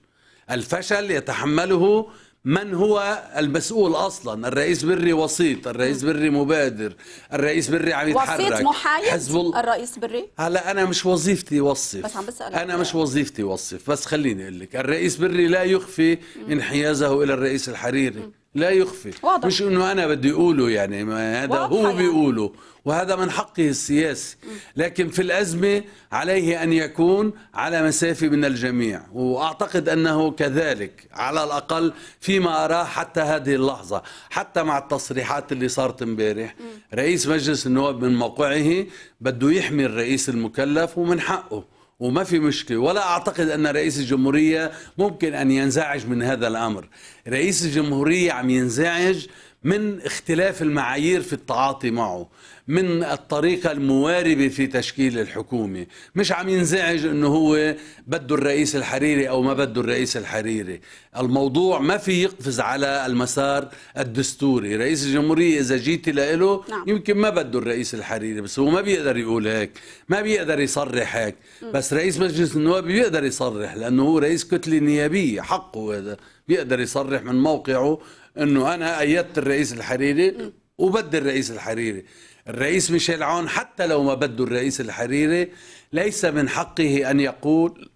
الفشل يتحمله من هو المسؤول اصلا الرئيس بري وسيط الرئيس بري مبادر الرئيس بري عم يتحرك وسيط محايد حزب ال... الرئيس بري هلا انا مش وظيفتي وصف بس عم بسألك انا مش وظيفتي وصف بس خليني اقول لك الرئيس بري لا يخفي انحيازه الى الرئيس الحريري لا يخفي واضح. مش انه انا بدي اقوله يعني ما هذا هو يعني. بيقوله وهذا من حقه السياسي لكن في الازمه عليه ان يكون على مسافه من الجميع واعتقد انه كذلك على الاقل فيما اراه حتى هذه اللحظه حتى مع التصريحات اللي صارت امبارح رئيس مجلس النواب من موقعه بده يحمي الرئيس المكلف ومن حقه وما في مشكله ولا اعتقد ان رئيس الجمهوريه ممكن ان ينزعج من هذا الامر رئيس الجمهوريه عم ينزعج من اختلاف المعايير في التعاطي معه من الطريقة المواربة في تشكيل الحكومة مش عم ينزعج انه هو بده الرئيس الحريري او ما بده الرئيس الحريري الموضوع ما في يقفز على المسار الدستوري رئيس الجمهورية اذا جيتي له نعم. يمكن ما بده الرئيس الحريري بس هو ما بيقدر يقول هيك ما بيقدر يصرح هيك بس رئيس مجلس النواب بيقدر يصرح لانه هو رئيس كتلة نيابية حقه هذا بيقدر يصرح من موقعه انه انا ايدت الرئيس الحريري وبدي الرئيس الحريري الرئيس ميشيل عون حتى لو ما بده الرئيس الحريري ليس من حقه ان يقول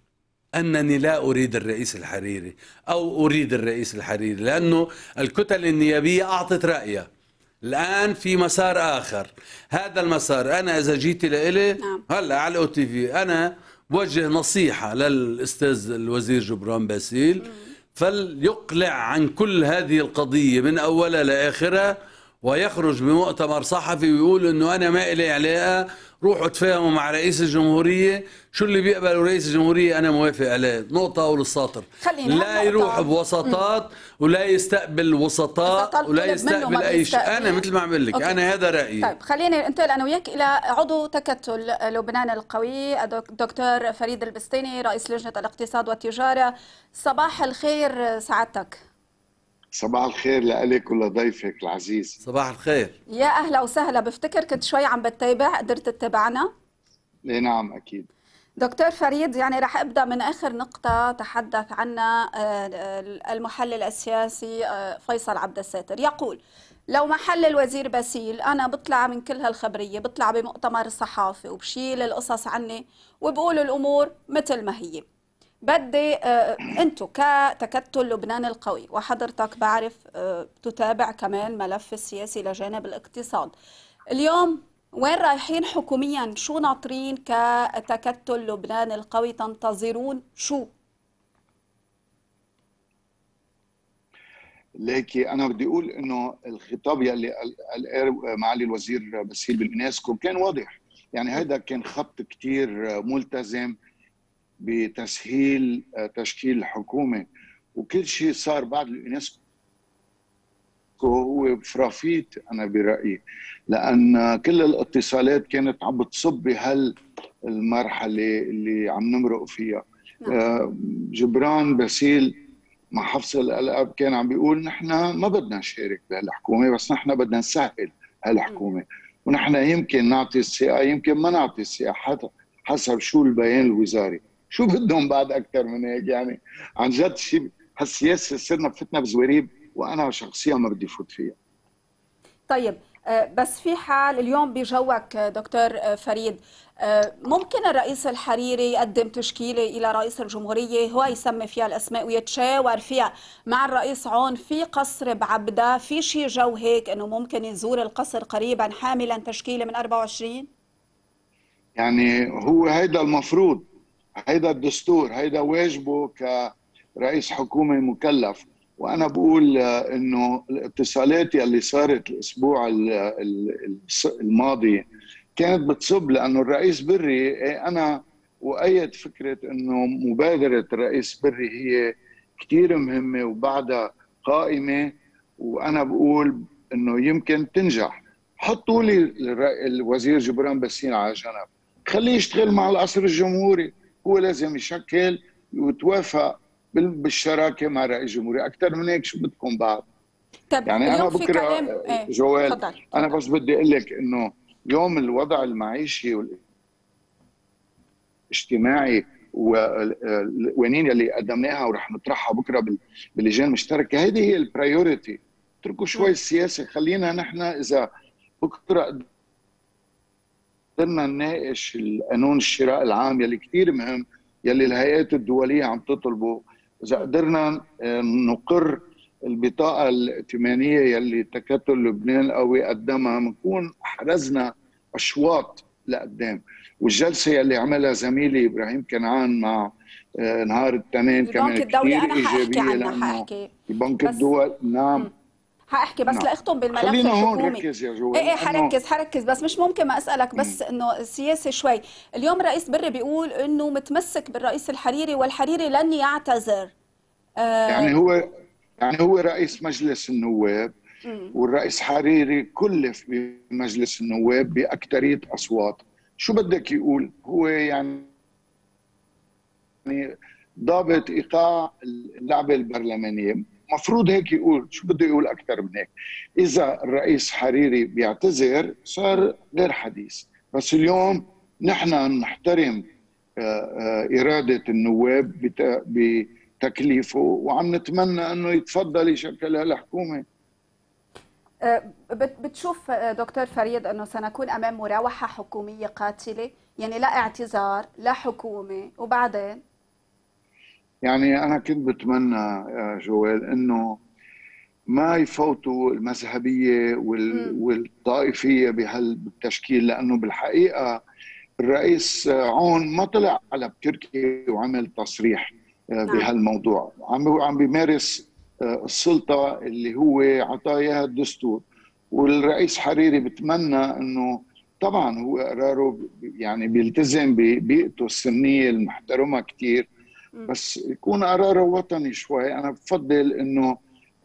انني لا اريد الرئيس الحريري او اريد الرئيس الحريري لانه الكتل النيابيه اعطت رايها الان في مسار اخر هذا المسار انا اذا جيت لإلي نعم. هلا على الاو تي في انا بوجه نصيحه للاستاذ الوزير جبران باسيل مم. فليقلع عن كل هذه القضية من أولها لآخرها ويخرج بمؤتمر صحفي ويقول أنه أنا ما إلي علاقة روحوا تفاهموا مع رئيس الجمهورية شو اللي بيقبله رئيس الجمهورية أنا موافق عليه نقطة أول السطر لا يروح بوسطات ولا يستقبل وسطاء ولا يستقبل أي شيء أنا مثل ما عم لك أنا هذا رأيي طيب خليني انتقل أنا وياك إلى عضو تكتل لبنان القوي الدكتور فريد البستيني رئيس لجنة الاقتصاد والتجارة صباح الخير سعادتك صباح الخير لك ولضيفك العزيز صباح الخير يا اهلا وسهلا بفتكر كنت شوي عم بتتابع قدرت تتابعنا اي نعم اكيد دكتور فريد يعني رح ابدا من اخر نقطه تحدث عنها آه، المحلل السياسي آه، فيصل عبد الساتر يقول لو محل الوزير باسيل انا بطلع من كل هالخبريه بطلع بمؤتمر الصحافه وبشيل القصص عني وبقول الامور مثل ما هي بدي آه، انتم كتكتل لبنان القوي وحضرتك بعرف آه، تتابع كمان ملف السياسي لجانب الاقتصاد اليوم وين رايحين حكوميا شو ناطرين كتكتل لبنان القوي تنتظرون شو ليكي انا بدي اقول انه الخطاب يلي قال معالي الوزير بسيل بالمناسكو كان واضح يعني هذا كان خط كتير ملتزم بتسهيل آه، تشكيل الحكومه وكل شيء صار بعد اليونسكو هو فرافيت انا برايي لان كل الاتصالات كانت عم بتصب بهال المرحله اللي عم نمرق فيها نعم. آه، جبران باسيل مع حفص الالقاب كان عم بيقول نحن ما بدنا نشارك بهالحكومه بس نحن بدنا نسهل هالحكومه ونحن يمكن نعطي الثقه يمكن ما نعطي الثقه حسب شو البيان الوزاري شو بدهم بعد اكثر من هيك يعني عن جد شيء هالسياسه صرنا فتنا بزواريب وانا شخصيا ما بدي فوت فيها طيب آه، بس في حال اليوم بجوك آه، دكتور آه، فريد ممكن الرئيس الحريري يقدم تشكيلة إلى رئيس الجمهورية هو يسمي فيها الأسماء ويتشاور فيها مع الرئيس عون في قصر بعبدة في شيء جو هيك أنه ممكن يزور القصر قريبا حاملا تشكيلة من 24 يعني هو هيدا المفروض هيدا الدستور هيدا واجبه كرئيس حكومه مكلف وانا بقول انه الاتصالات يلي صارت الاسبوع الماضي كانت بتصب لانه الرئيس بري إيه، انا وايد فكره انه مبادره الرئيس بري هي كثير مهمه وبعدها قائمه وانا بقول انه يمكن تنجح حطوا لي الوزير جبران بسين على جنب خليه يشتغل مع القصر الجمهوري هو لازم يشكل وتوافق بالشراكه مع رئيس الجمهوريه، اكثر من هيك شو بدكم بعد طيب يعني انا بكره كلام... إيه، جوال فضل. انا بس بدي اقول لك انه يوم الوضع المعيشي والاجتماعي والقوانين اللي قدمناها ورح نطرحها بكره باللجان المشتركه هذه هي البرايورتي اتركوا شوي السياسه خلينا نحن اذا بكره قدرنا نناقش القانون الشراء العام يلي كثير مهم يلي الهيئات الدوليه عم تطلبه اذا قدرنا آه، نقر البطاقه الائتمانيه يلي تكتل لبنان القوي قدمها بنكون حرزنا اشواط لقدام والجلسه يلي عملها زميلي ابراهيم كنعان مع آه، نهار التنين كمان كثير ايجابيه لانه البنك الدول نعم م. هحكي بس نعم. لاختم بالملف خلينا خليني هون ركز يا جوال ايه ايه حركز حركز بس مش ممكن ما اسالك بس انه سياسه شوي اليوم رئيس بري بيقول انه متمسك بالرئيس الحريري والحريري لن يعتذر آه، يعني هو يعني هو رئيس مجلس النواب والرئيس حريري كلف بمجلس النواب باكثريه اصوات شو بدك يقول هو يعني يعني ضابط ايقاع اللعبه البرلمانيه مفروض هيك يقول شو بده يقول اكثر من هيك اذا الرئيس حريري بيعتذر صار غير حديث بس اليوم نحن نحترم آه، آه، اراده النواب بتكليفه وعم نتمنى انه يتفضل يشكل الحكومه آه، بتشوف دكتور فريد انه سنكون امام مراوحه حكوميه قاتله يعني لا اعتذار لا حكومه وبعدين يعني انا كنت بتمنى جوال انه ما يفوتوا المذهبيه وال... والطائفيه بهالتشكيل لانه بالحقيقه الرئيس عون ما طلع على بتركي وعمل تصريح آه، نعم. بهالموضوع عم عم بيمارس آه، السلطه اللي هو عطاياها الدستور والرئيس حريري بتمنى انه طبعا هو قراره يعني بيلتزم ببيئته السنيه المحترمه كثير بس يكون قراره وطني شوي انا بفضل انه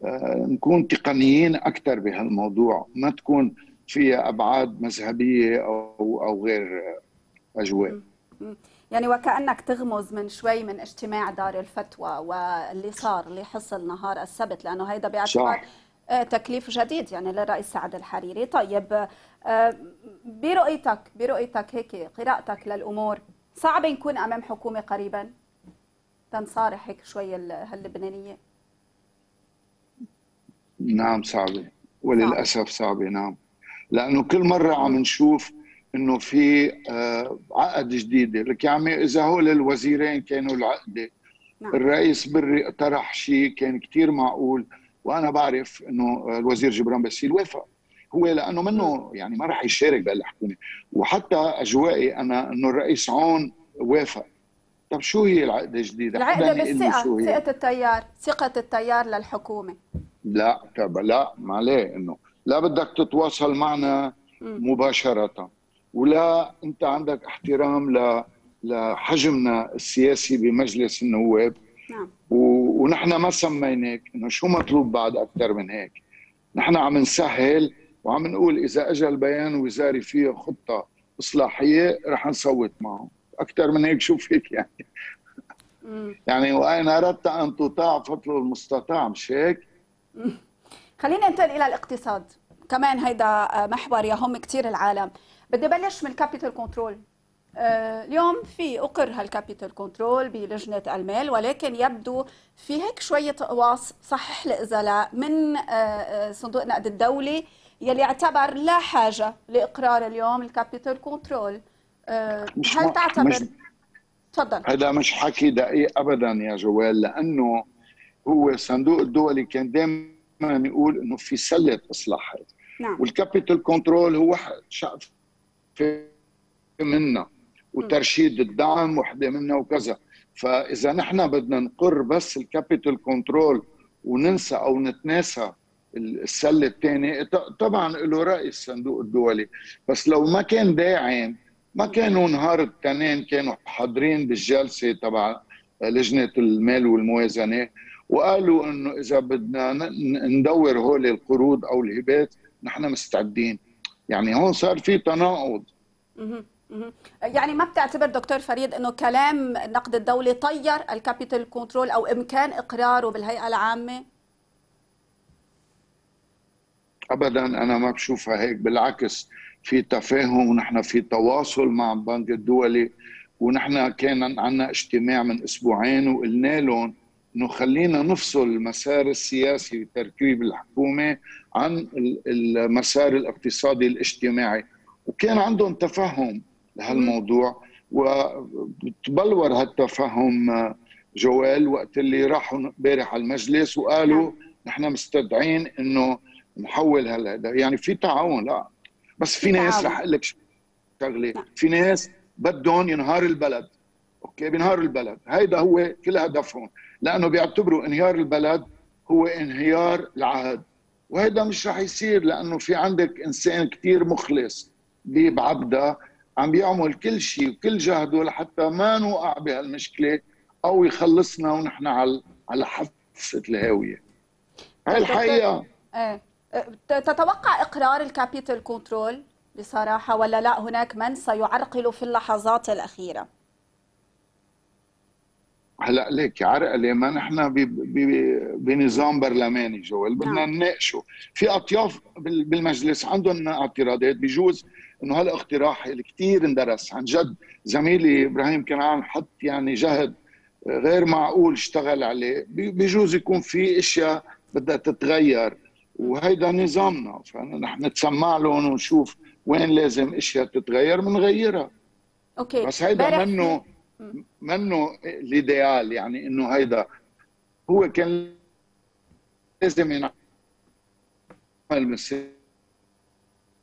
آه، نكون تقنيين اكثر بهالموضوع ما تكون فيها ابعاد مذهبيه او او غير اجواء يعني وكانك تغمز من شوي من اجتماع دار الفتوى واللي صار اللي حصل نهار السبت لانه هيدا باعتبار آه، تكليف جديد يعني للرئيس سعد الحريري طيب آه، برؤيتك برؤيتك هيك قراءتك للامور صعب نكون امام حكومه قريبا تنصارح هيك شوي هاللبنانيه نعم صعبه وللاسف صعبه نعم لانه كل مره عم آه. نشوف انه في آه، عقد جديده لك يا عمي اذا هول الوزيرين كانوا العقده نعم. الرئيس بري طرح شيء كان كثير معقول وانا بعرف انه الوزير جبران باسيل وافق هو لانه منه نعم. يعني ما راح يشارك بهالحكومه وحتى اجوائي انا انه الرئيس عون وافق طب شو هي العقدة الجديدة؟ العقدة بالثقة ثقة التيار ثقة التيار للحكومة لا طب لا ما ليه انه لا بدك تتواصل معنا مباشرة ولا انت عندك احترام ل لحجمنا السياسي بمجلس النواب نعم. و... ونحن ما سميناك انه شو مطلوب بعد اكثر من هيك نحن عم نسهل وعم نقول اذا اجى البيان وزاري فيه خطه اصلاحيه رح نصوت معه اكثر من هيك شو فيك يعني يعني وان اردت ان تطاع فضل المستطاع مش هيك؟ خلينا ننتقل الى الاقتصاد كمان هيدا آه، محور يهم كثير العالم بدي بلش من الكابيتال آه، كنترول اليوم في اقر هالكابيتال كنترول بلجنه المال ولكن يبدو في هيك شويه اقواس صحح لي اذا لا من آه، صندوق النقد الدولي يلي اعتبر لا حاجه لاقرار اليوم الكابيتال كنترول مش هل تعتبر تفضل هذا مش حكي دقيق ابدا يا جوال لانه هو الصندوق الدولي كان دائما يقول انه في سله اصلاحات نعم. والكابيتال كنترول هو شقفه منا وترشيد الدعم وحده منا وكذا فاذا نحن بدنا نقر بس الكابيتال كنترول وننسى او نتناسى السله الثانيه طبعا له راي الصندوق الدولي بس لو ما كان داعم ما كانوا نهار التنين كانوا حاضرين بالجلسه تبع لجنه المال والموازنه وقالوا انه اذا بدنا ندور هول القروض او الهبات نحن مستعدين يعني هون صار في تناقض يعني ما بتعتبر دكتور فريد انه كلام نقد الدوله طير الكابيتال كنترول او امكان اقراره بالهيئه العامه ابدا انا ما بشوفها هيك بالعكس في تفاهم ونحن في تواصل مع البنك الدولي ونحن كان عندنا اجتماع من اسبوعين وقلنا لهم انه خلينا نفصل المسار السياسي لتركيب الحكومه عن المسار الاقتصادي الاجتماعي وكان عندهم تفهم لهالموضوع وتبلور هالتفهم جوال وقت اللي راحوا امبارح على المجلس وقالوا نعم. نحن مستدعين انه نحول هالهدف يعني في تعاون لا بس في إيه ناس رح اقول لك شغله في ناس بدهم ينهار البلد اوكي بينهار البلد هيدا هو كل هدفهم لانه بيعتبروا انهيار البلد هو انهيار العهد وهيدا مش رح يصير لانه في عندك انسان كثير مخلص بعبدا عم بيعمل كل شيء وكل جهده لحتى ما نوقع بهالمشكله او يخلصنا ونحن على على حفه الهاويه هاي الحقيقه ايه أه، تتوقع اقرار الكابيتال كنترول بصراحه ولا لا هناك من سيعرقل في اللحظات الاخيره هلا ليك عرقله ما نحن بنظام برلماني جوال بدنا نعم. نناقشه في اطياف بالمجلس عندهم اعتراضات بجوز انه هالاقتراح اللي كثير اندرس عن جد زميلي ابراهيم كنعان حط يعني جهد غير معقول اشتغل عليه بجوز يكون في اشياء بدها تتغير وهيدا نظامنا فنحن نتسمع لهم ونشوف وين لازم اشياء تتغير بنغيرها اوكي بس هيدا منه منه الايديال يعني انه هيدا هو كان لازم ينعمل من سنه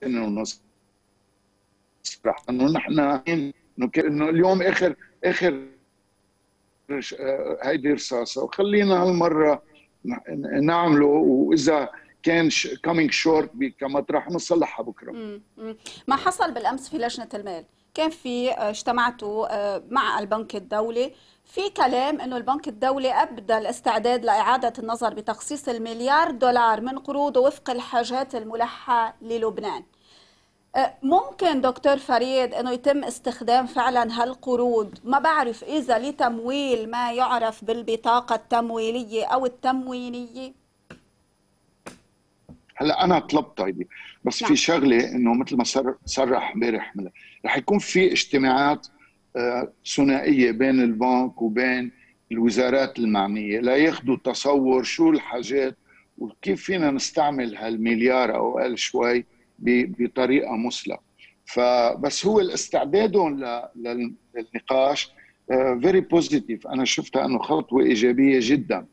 ونص رح انه نحن انه اليوم اخر اخر آه، هيدي رصاصه وخلينا هالمره نعمله واذا كان كومينج شورت كمطرح بنصلحها بكره مم. ما حصل بالامس في لجنه المال كان في آه، اجتمعتوا آه، مع البنك الدولي في كلام انه البنك الدولي ابدى الاستعداد لاعاده النظر بتخصيص المليار دولار من قروضه وفق الحاجات الملحه للبنان آه، ممكن دكتور فريد انه يتم استخدام فعلا هالقروض ما بعرف اذا لتمويل ما يعرف بالبطاقه التمويليه او التموينيه هلا انا طلبت هيدي بس في نعم. شغله انه مثل ما صرح امبارح رح يكون في اجتماعات آه، ثنائيه بين البنك وبين الوزارات المعنيه لياخذوا تصور شو الحاجات وكيف فينا نستعمل هالمليار او اقل شوي بطريقه مثلى فبس هو الاستعداد للنقاش فيري آه، بوزيتيف انا شفتها انه خطوه ايجابيه جدا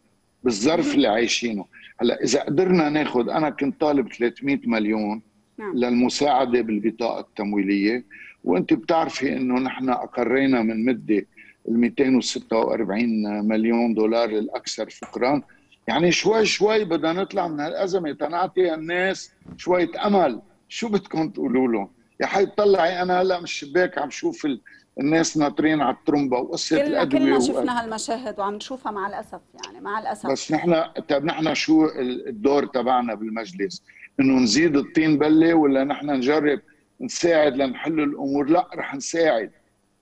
بالظرف اللي عايشينه هلا اذا قدرنا ناخذ انا كنت طالب 300 مليون نعم. للمساعده بالبطاقه التمويليه وانت بتعرفي انه نحن اقرينا من مده ال 246 مليون دولار للاكثر فقرا يعني شوي شوي بدنا نطلع من هالازمه تنعطي الناس شويه امل شو بدكم تقولوا لهم يا حي طلعي انا هلا من الشباك عم شوف الناس ناطرين على الترمبه وقصه كلنا الادويه كلنا شفنا و... هالمشاهد وعم نشوفها مع الاسف يعني مع الاسف بس نحن طب نحن شو الدور تبعنا بالمجلس؟ انه نزيد الطين بله ولا نحن نجرب نساعد لنحل الامور؟ لا رح نساعد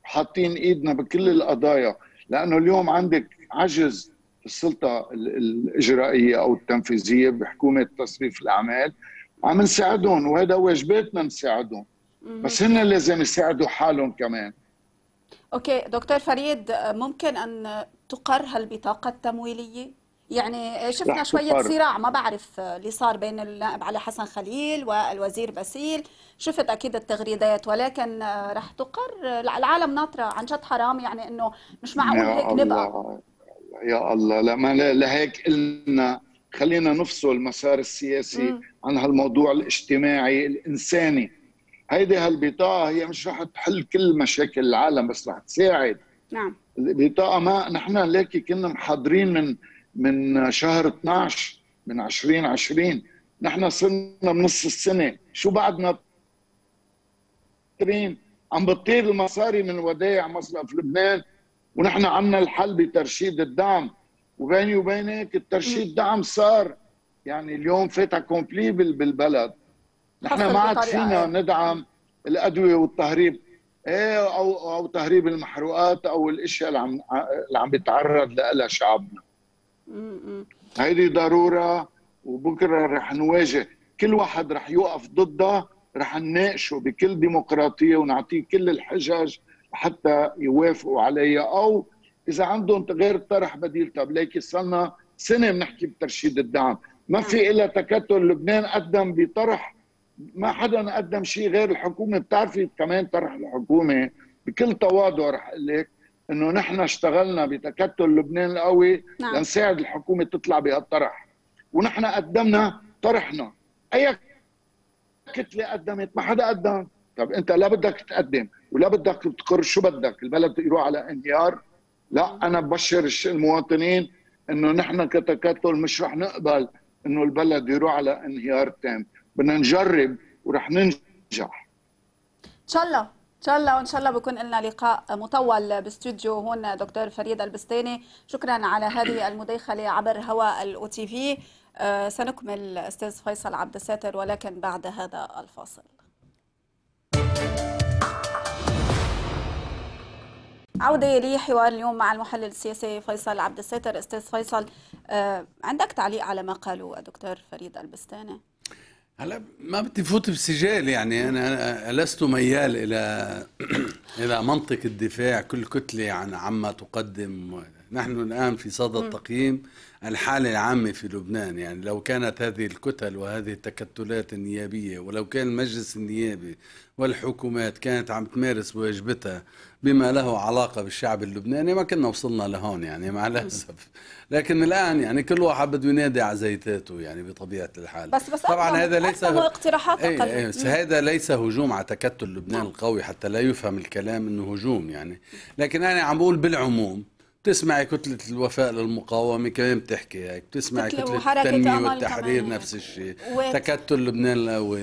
حاطين ايدنا بكل القضايا لانه اليوم عندك عجز السلطه الاجرائيه او التنفيذيه بحكومه تصريف الاعمال عم نساعدهم وهذا واجباتنا نساعدهم بس هن لازم يساعدوا حالهم كمان اوكي دكتور فريد ممكن ان تقر هالبطاقه التمويليه يعني شفنا شوية صراع ما بعرف اللي صار بين النائب علي حسن خليل والوزير باسيل شفت أكيد التغريدات ولكن رح تقر العالم ناطرة عن جد حرام يعني أنه مش معقول هيك نبقى يا الله لا ما لهيك قلنا خلينا نفصل المسار السياسي م. عن هالموضوع الاجتماعي الإنساني هيدي هالبطاقه هي مش رح تحل كل مشاكل العالم بس رح تساعد نعم البطاقه ما نحن ليكي كنا محضرين من من شهر 12 من 2020 نحن صرنا بنص السنه شو بعدنا عم بتطير المصاري من ودائع مصرف لبنان ونحن عنا الحل بترشيد الدعم وبيني وبينك الترشيد دعم صار يعني اليوم فات كومبلي بالبلد نحن ما عاد فينا ندعم الادويه والتهريب ايه او او تهريب المحروقات او الاشياء اللي عم اللي عم بيتعرض لها شعبنا هيدي ضروره وبكره رح نواجه كل واحد رح يوقف ضدها رح نناقشه بكل ديمقراطيه ونعطيه كل الحجج حتى يوافقوا عليها او اذا عندهم غير طرح بديل طب ليك صرنا سنه بنحكي بترشيد الدعم ما في نعم. الا تكتل لبنان قدم بطرح ما حدا قدم شيء غير الحكومه بتعرفي كمان طرح الحكومه بكل تواضع رح اقول لك انه نحن اشتغلنا بتكتل لبنان القوي نعم. لنساعد الحكومه تطلع بهالطرح ونحن قدمنا طرحنا اي كتله قدمت ما حدا قدم طب انت لا بدك تقدم ولا بدك تقر شو بدك البلد يروح على انهيار لا انا ببشر المواطنين انه نحن كتكتل مش رح نقبل انه البلد يروح على انهيار تام بدنا نجرب ورح ننجح ان شاء الله ان شاء الله وان شاء الله بكون لنا لقاء مطول باستوديو هون دكتور فريد البستاني شكرا على هذه المداخله عبر هواء الاو تي في آه، سنكمل استاذ فيصل عبد الساتر ولكن بعد هذا الفاصل عودة لي حوار اليوم مع المحلل السياسي فيصل عبد الساتر استاذ فيصل آه، عندك تعليق على ما قاله الدكتور فريد البستاني هلا ما بدي فوت بسجال يعني انا لست ميال الى [CLEARS THROAT] الى منطق الدفاع كل كتله عن يعني عما تقدم نحن الان في صدد تقييم الحاله العامه في لبنان يعني لو كانت هذه الكتل وهذه التكتلات النيابيه ولو كان المجلس النيابي والحكومات كانت عم تمارس واجبتها بما له علاقة بالشعب اللبناني ما كنا وصلنا لهون يعني مع الأسف لكن الآن يعني كل واحد بده ينادي على زيتاته يعني بطبيعة الحال بس بس طبعا هذا ليس هو اقتراحات أقل أي إيه، هذا ليس هجوم على تكتل لبنان القوي حتى لا يفهم الكلام أنه هجوم يعني لكن أنا عم بقول بالعموم بتسمعي كتلة الوفاء للمقاومة كمان بتحكي هيك بتسمعي كتلة التنمية والتحرير نفس الشيء تكتل لبنان القوي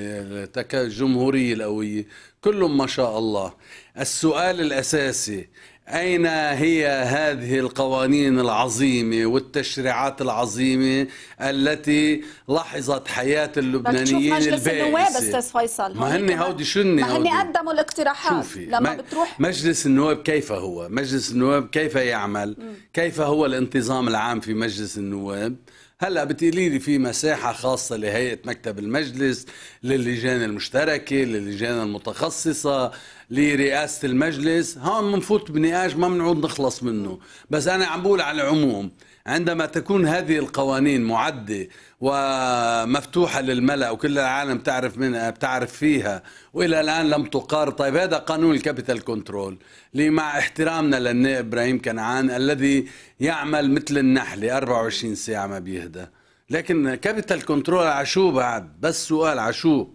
الجمهورية القوية كلهم ما شاء الله السؤال الأساسي أين هي هذه القوانين العظيمة والتشريعات العظيمة التي لحظت حياة اللبنانيين مجلس النواب أستاذ فيصل ما هن هودي شني ما هن قدموا الاقتراحات شوفي. لما بتروح مجلس النواب كيف هو مجلس النواب كيف يعمل م. كيف هو الانتظام العام في مجلس النواب هلا بتقولي لي في مساحه خاصه لهيئه مكتب المجلس للجان المشتركه للجان المتخصصه لرئاسه المجلس هون منفوت بنقاش ما بنعود نخلص منه بس انا عم بقول على العموم عندما تكون هذه القوانين معده ومفتوحه للملا وكل العالم تعرف منها بتعرف فيها والى الان لم تقر طيب هذا قانون الكابيتال كنترول مع احترامنا للنائب ابراهيم كنعان الذي يعمل مثل النحله 24 ساعه ما بيهدى لكن كابيتال كنترول على شو بعد بس سؤال على شو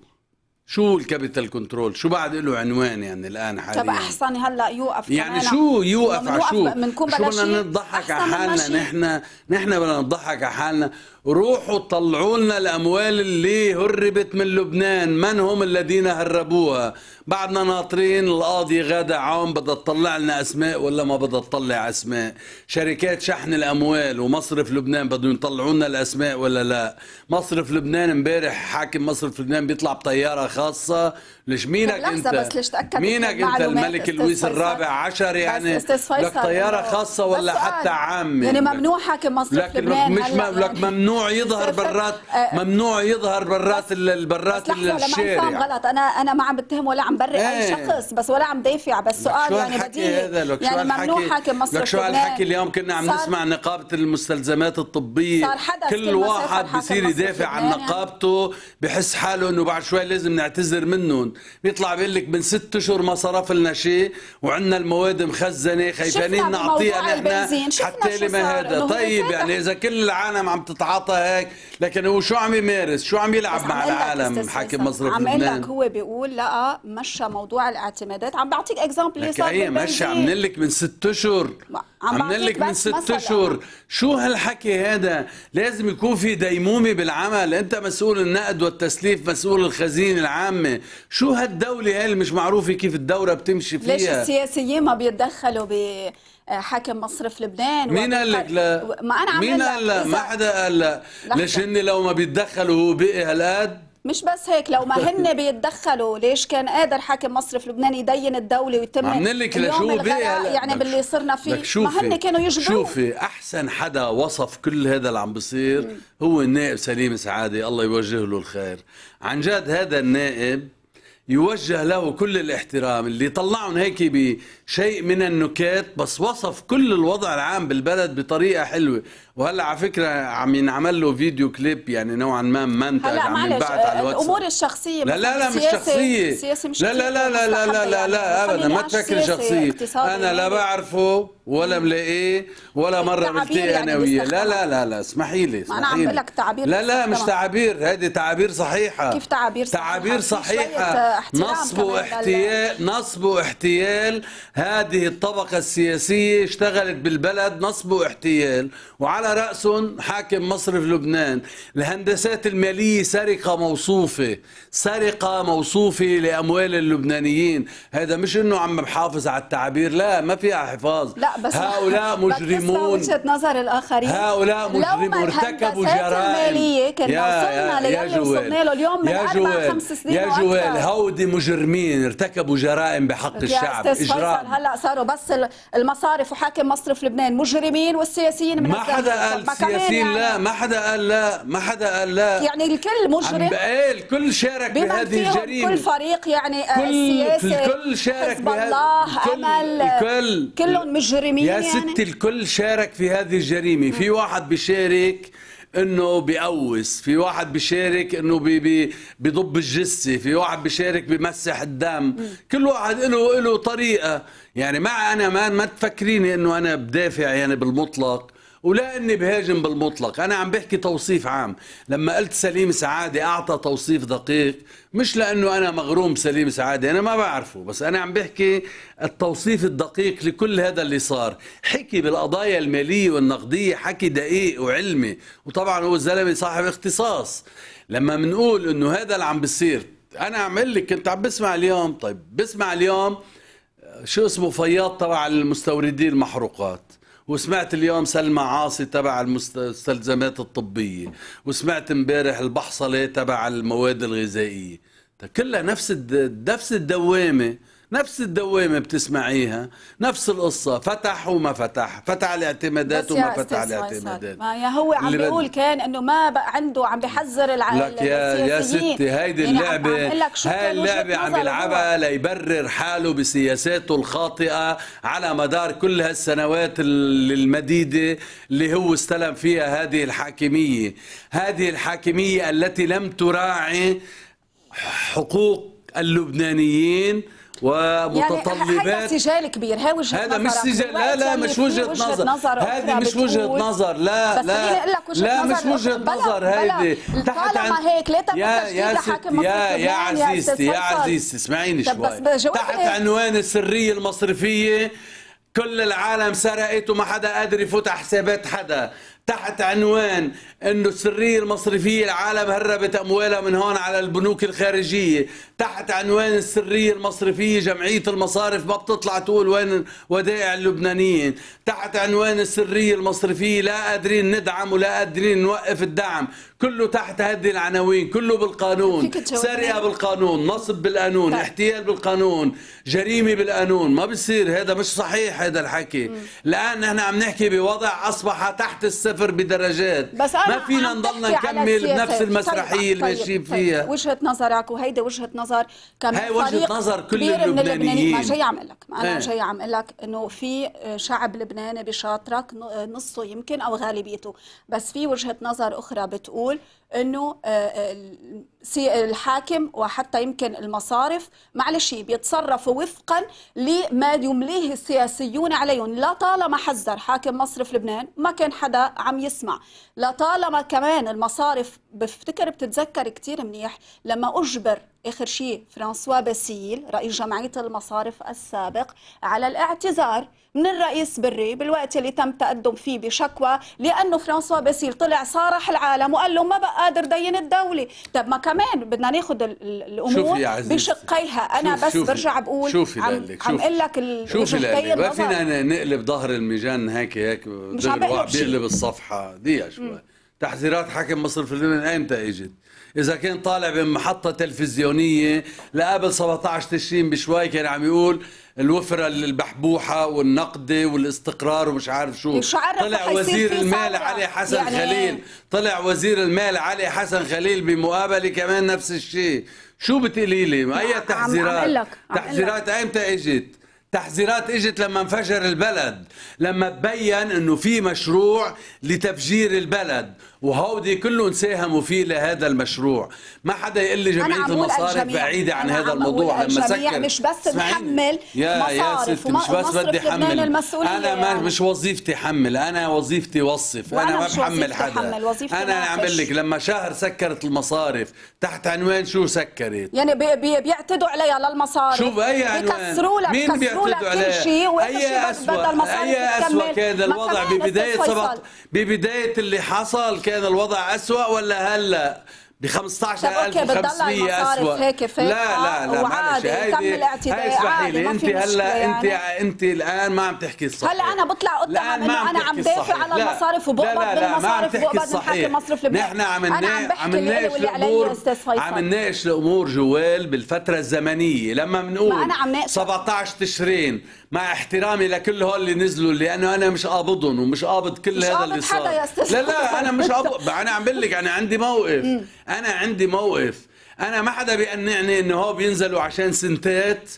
شو الكابيتال كنترول شو بعد له عنوان يعني الان حاليا طب احسن هلا يوقف يعني شو يوقف على شو بنكون شو بدنا نضحك على حالنا نحن نحن بدنا نضحك على حالنا روحوا طلعوا لنا الاموال اللي هربت من لبنان من هم الذين هربوها بعدنا ناطرين القاضي غادة عام بدها تطلع لنا اسماء ولا ما بدها تطلع اسماء شركات شحن الاموال ومصرف لبنان بدهم يطلعوا لنا الاسماء ولا لا مصرف لبنان امبارح حاكم مصرف لبنان بيطلع بطياره خاصه ليش مينك طيب، انت بس ليش تاكد مينك انت الملك لويس الرابع عشر يعني لك طياره خاصه ولا حتى عامه يعني ممنوع حاكم مصر لكن لبنان مش لك يعني. آه، ممنوع يظهر برات ممنوع يظهر برات البرات الشارع لما غلط انا انا ما عم بتهم ولا عم برئ اي إيه. شخص بس ولا عم دافع بس سؤال يعني بديهي يعني ممنوع حاكم لبنان لك شو هالحكي اليوم كنا عم نسمع نقابه المستلزمات الطبيه كل واحد بصير يدافع عن نقابته بحس حاله انه بعد شوي لازم نعتذر منهم بيطلع بيقول لك من ست اشهر ما صرف لنا شيء وعندنا المواد مخزنه خايفين نعطيها نحن حتى ما هذا طيب يعني اذا كل العالم عم تتعاطى هيك لكن هو شو عم يمارس شو عم يلعب مع العالم حاكم مصرف عم لبنان عم لك هو بيقول لا مشى موضوع الاعتمادات عم بعطيك اكزامبل صار بالبنزين مشى عم لك من ست اشهر عم, عم لك من ست اشهر آه. شو هالحكي هذا لازم يكون في ديمومه بالعمل انت مسؤول النقد والتسليف مسؤول الخزينه العامه شو هالدوله هاي اللي مش معروفه كيف الدوره بتمشي فيها ليش السياسيين ما بيتدخلوا ب آه، حاكم مصرف لبنان مين قال لك لا ما انا عم مين قال لا ما حدا قال لا ليش هن لو ما بيتدخلوا هو بقي هالقد مش بس هيك لو ما هن بيتدخلوا ليش كان قادر حاكم مصرف لبنان يدين الدوله ويتم لك الغلاء يعني باللي صرنا فيه ما هن كانوا يجبروا شوفي احسن حدا وصف كل هذا اللي عم بيصير هو النائب سليم سعاده الله يوجه له الخير عن جد هذا النائب يوجه له كل الاحترام اللي طلعهم هيك شيء من النكات بس وصف كل الوضع العام بالبلد بطريقه حلوه وهلا على فكره عم ينعمل له فيديو كليب يعني نوعا ما منتج عم ينبعت على الواتساب الامور الشخصيه لا لا لا مش شخصيه لا لا لا لا لا لا لا, يعني لا ابدا ما تفكر شخصيه انا لا بعرفه ولا ملاقيه ولا طيب، مره ملتقي انا يعني وياه لا لا لا لا اسمحي لي انا عم بقول لك تعابير لا لا مش تعابير هذه تعابير صحيحه كيف تعابير صحيحه تعابير صحيحه نصب واحتيال نصب واحتيال هذه الطبقة السياسية اشتغلت بالبلد نصب واحتيال وعلى رأسهم حاكم مصرف لبنان الهندسات المالية سرقة موصوفة سرقة موصوفة لأموال اللبنانيين هذا مش انه عم بحافظ على التعبير لا ما فيها حفاظ لا بس هؤلاء مجرمون وجهة نظر الآخرين هؤلاء مجرمون ارتكبوا جرائم المالية كان وصلنا للي وصلنا جوال اليوم من أربع خمس سنين يا جوال هودي مجرمين ارتكبوا جرائم بحق الشعب إجراء قال هلا صاروا بس المصارف وحاكم مصرف لبنان مجرمين والسياسيين من ما حدا قال السياسيين يعني لا ما حدا قال لا ما حدا قال لا يعني الكل مجرم قال كل شارك بهذه الجريمه كل فريق يعني آه، كل سياسي الكل شارك حزب الله امل الكل كلهم مجرمين يا يعني. ستي يعني. الكل شارك في هذه الجريمه في واحد بيشارك انه بيقوس في واحد بيشارك انه بي بي بيضب الجسه في واحد بيشارك بمسح الدم كل واحد له له طريقه يعني مع انا ما ما تفكريني انه انا بدافع يعني بالمطلق ولا اني بهاجم بالمطلق انا عم بحكي توصيف عام لما قلت سليم سعاده اعطى توصيف دقيق مش لانه انا مغروم سليم سعاده انا ما بعرفه بس انا عم بحكي التوصيف الدقيق لكل هذا اللي صار حكي بالقضايا الماليه والنقديه حكي دقيق وعلمي وطبعا هو الزلمه صاحب اختصاص لما بنقول انه هذا اللي عم بيصير انا عم لك كنت عم بسمع اليوم طيب بسمع اليوم شو اسمه فياض تبع المستوردين المحروقات وسمعت اليوم سلمى عاصي تبع المستلزمات الطبية وسمعت امبارح البحصلة تبع المواد الغذائية كلها نفس نفس الدوامة نفس الدوامه بتسمعيها نفس القصه فتح وما فتح فتح الاعتمادات وما فتح الاعتمادات ما يا هو عم بيقول كان انه ما بقى عنده عم بحذر العالم لك يا يا ستي هيدي اللعبه هاي يعني اللعبه عم يلعبها ليبرر حاله بسياساته الخاطئه على مدار كل هالسنوات المديده اللي هو استلم فيها هذه الحاكميه هذه الحاكميه التي لم تراعي حقوق اللبنانيين يعني ومتطلبات يعني سجال كبير هاي وجهه هذا مش سجال لا لا مش وجهه نظر, نظر هذه مش وجهه نظر لا لا لا مش وجهه نظر هيدي تحت عن هيك لا يا يا يا يا عزيزتي يا عزيزتي اسمعيني شوي تحت إيه. عنوان السريه المصرفيه كل العالم سرقت وما حدا قادر يفوت على حسابات حدا تحت عنوان انه السريه المصرفيه العالم هربت اموالها من هون على البنوك الخارجيه تحت عنوان السرية المصرفية جمعية المصارف ما بتطلع تقول وين ودائع اللبنانيين تحت عنوان السرية المصرفية لا قادرين ندعم ولا قادرين نوقف الدعم كله تحت هذه العناوين كله بالقانون سرقة بالقانون نصب بالقانون طيب. احتيال بالقانون جريمة بالقانون ما بصير هذا مش صحيح هذا الحكي م. الآن نحن عم نحكي بوضع أصبح تحت الصفر بدرجات بس ما فينا نضلنا نكمل بنفس المسرحية طيب. اللي طيب. ماشيين طيب. طيب. وجهة نظرك وهيدي وجهة نظر النظر كان هاي وجهه نظر كل اللبنانيين ما جاي عم اقول لك انا جاي عم اقول لك انه في شعب لبناني بشاطرك نصه يمكن او غالبيته بس في وجهه نظر اخرى بتقول انه آه، آه، الحاكم وحتى يمكن المصارف معلش بيتصرفوا وفقا لما يمليه السياسيون عليهم لا طالما حذر حاكم مصرف لبنان ما كان حدا عم يسمع لا طالما كمان المصارف بفتكر بتتذكر كثير منيح لما اجبر آخر شيء فرانسوا باسيل رئيس جمعية المصارف السابق على الاعتذار من الرئيس بري بالوقت اللي تم تقدم فيه بشكوى لأنه فرانسوا باسيل طلع صارح العالم وقال له ما بقى قادر دين الدولة طب ما كمان بدنا ناخذ الأمور بشقيها أنا شوف بس شوفي برجع بقول شوفي عم, شوفي عم اقول لك شوفي لقلك ما فينا نقلب ظهر المجان هيك هيك مش بقلب الصفحة دي شوي تحذيرات حاكم مصر في اليمن ايمتى اجت؟ اذا كان طالع بمحطه تلفزيونيه لقبل 17 تشرين بشوي كان عم يقول الوفره البحبوحه والنقده والاستقرار ومش عارف شو مش عارف طلع وزير المال علي حسن يعني خليل إيه؟ طلع وزير المال علي حسن خليل بمقابله كمان نفس الشيء شو بتقولي لي اي تحذيرات عم عم تحذيرات ايمتى اجت تحذيرات اجت لما انفجر البلد لما تبين انه في مشروع لتفجير البلد وهودي كلهم ساهموا فيه لهذا المشروع ما حدا يقول لي جمعيه المصارف بعيده عن هذا الموضوع لما سكر مش بس نحمل يا يا ست مش بس بدي حمل انا ما مش وظيفتي حمل انا وظيفتي وصف انا ما بحمل حدا انا عم بقول لك لما شهر سكرت المصارف تحت عنوان شو سكرت يعني بي بي بيعتدوا عليها للمصارف شو باي عنوان بكسروا لك مين بيعتدوا عليها اي اسوء اي اسوء كان الوضع ببدايه ببدايه اللي حصل كان الوضع أسوأ ولا هلا ب 15500 اسوء اوكي بتضل هيك فيك لا لا لا آه، معلش هيدي هاي اسمحي لي انت هلا انت انت يعني. الان ما عم تحكي الصح هلا انا بطلع قدام انه انا عم دافع على المصارف وبقبض بالمصارف وبقبض بحكي مصرف لبنان نحن عملنا عملناش الامور عملناش الامور جوال بالفتره الزمنيه لما بنقول 17 تشرين مع احترامي لكل هول اللي نزلوا لانه انا مش قابضهم ومش قابض كل هذا اللي صار لا لا انا مش قابض انا عم بقول لك انا عندي موقف [LAUGHS] انا عندي موقف انا ما حدا بيقنعني انه هو بينزلوا عشان سنتات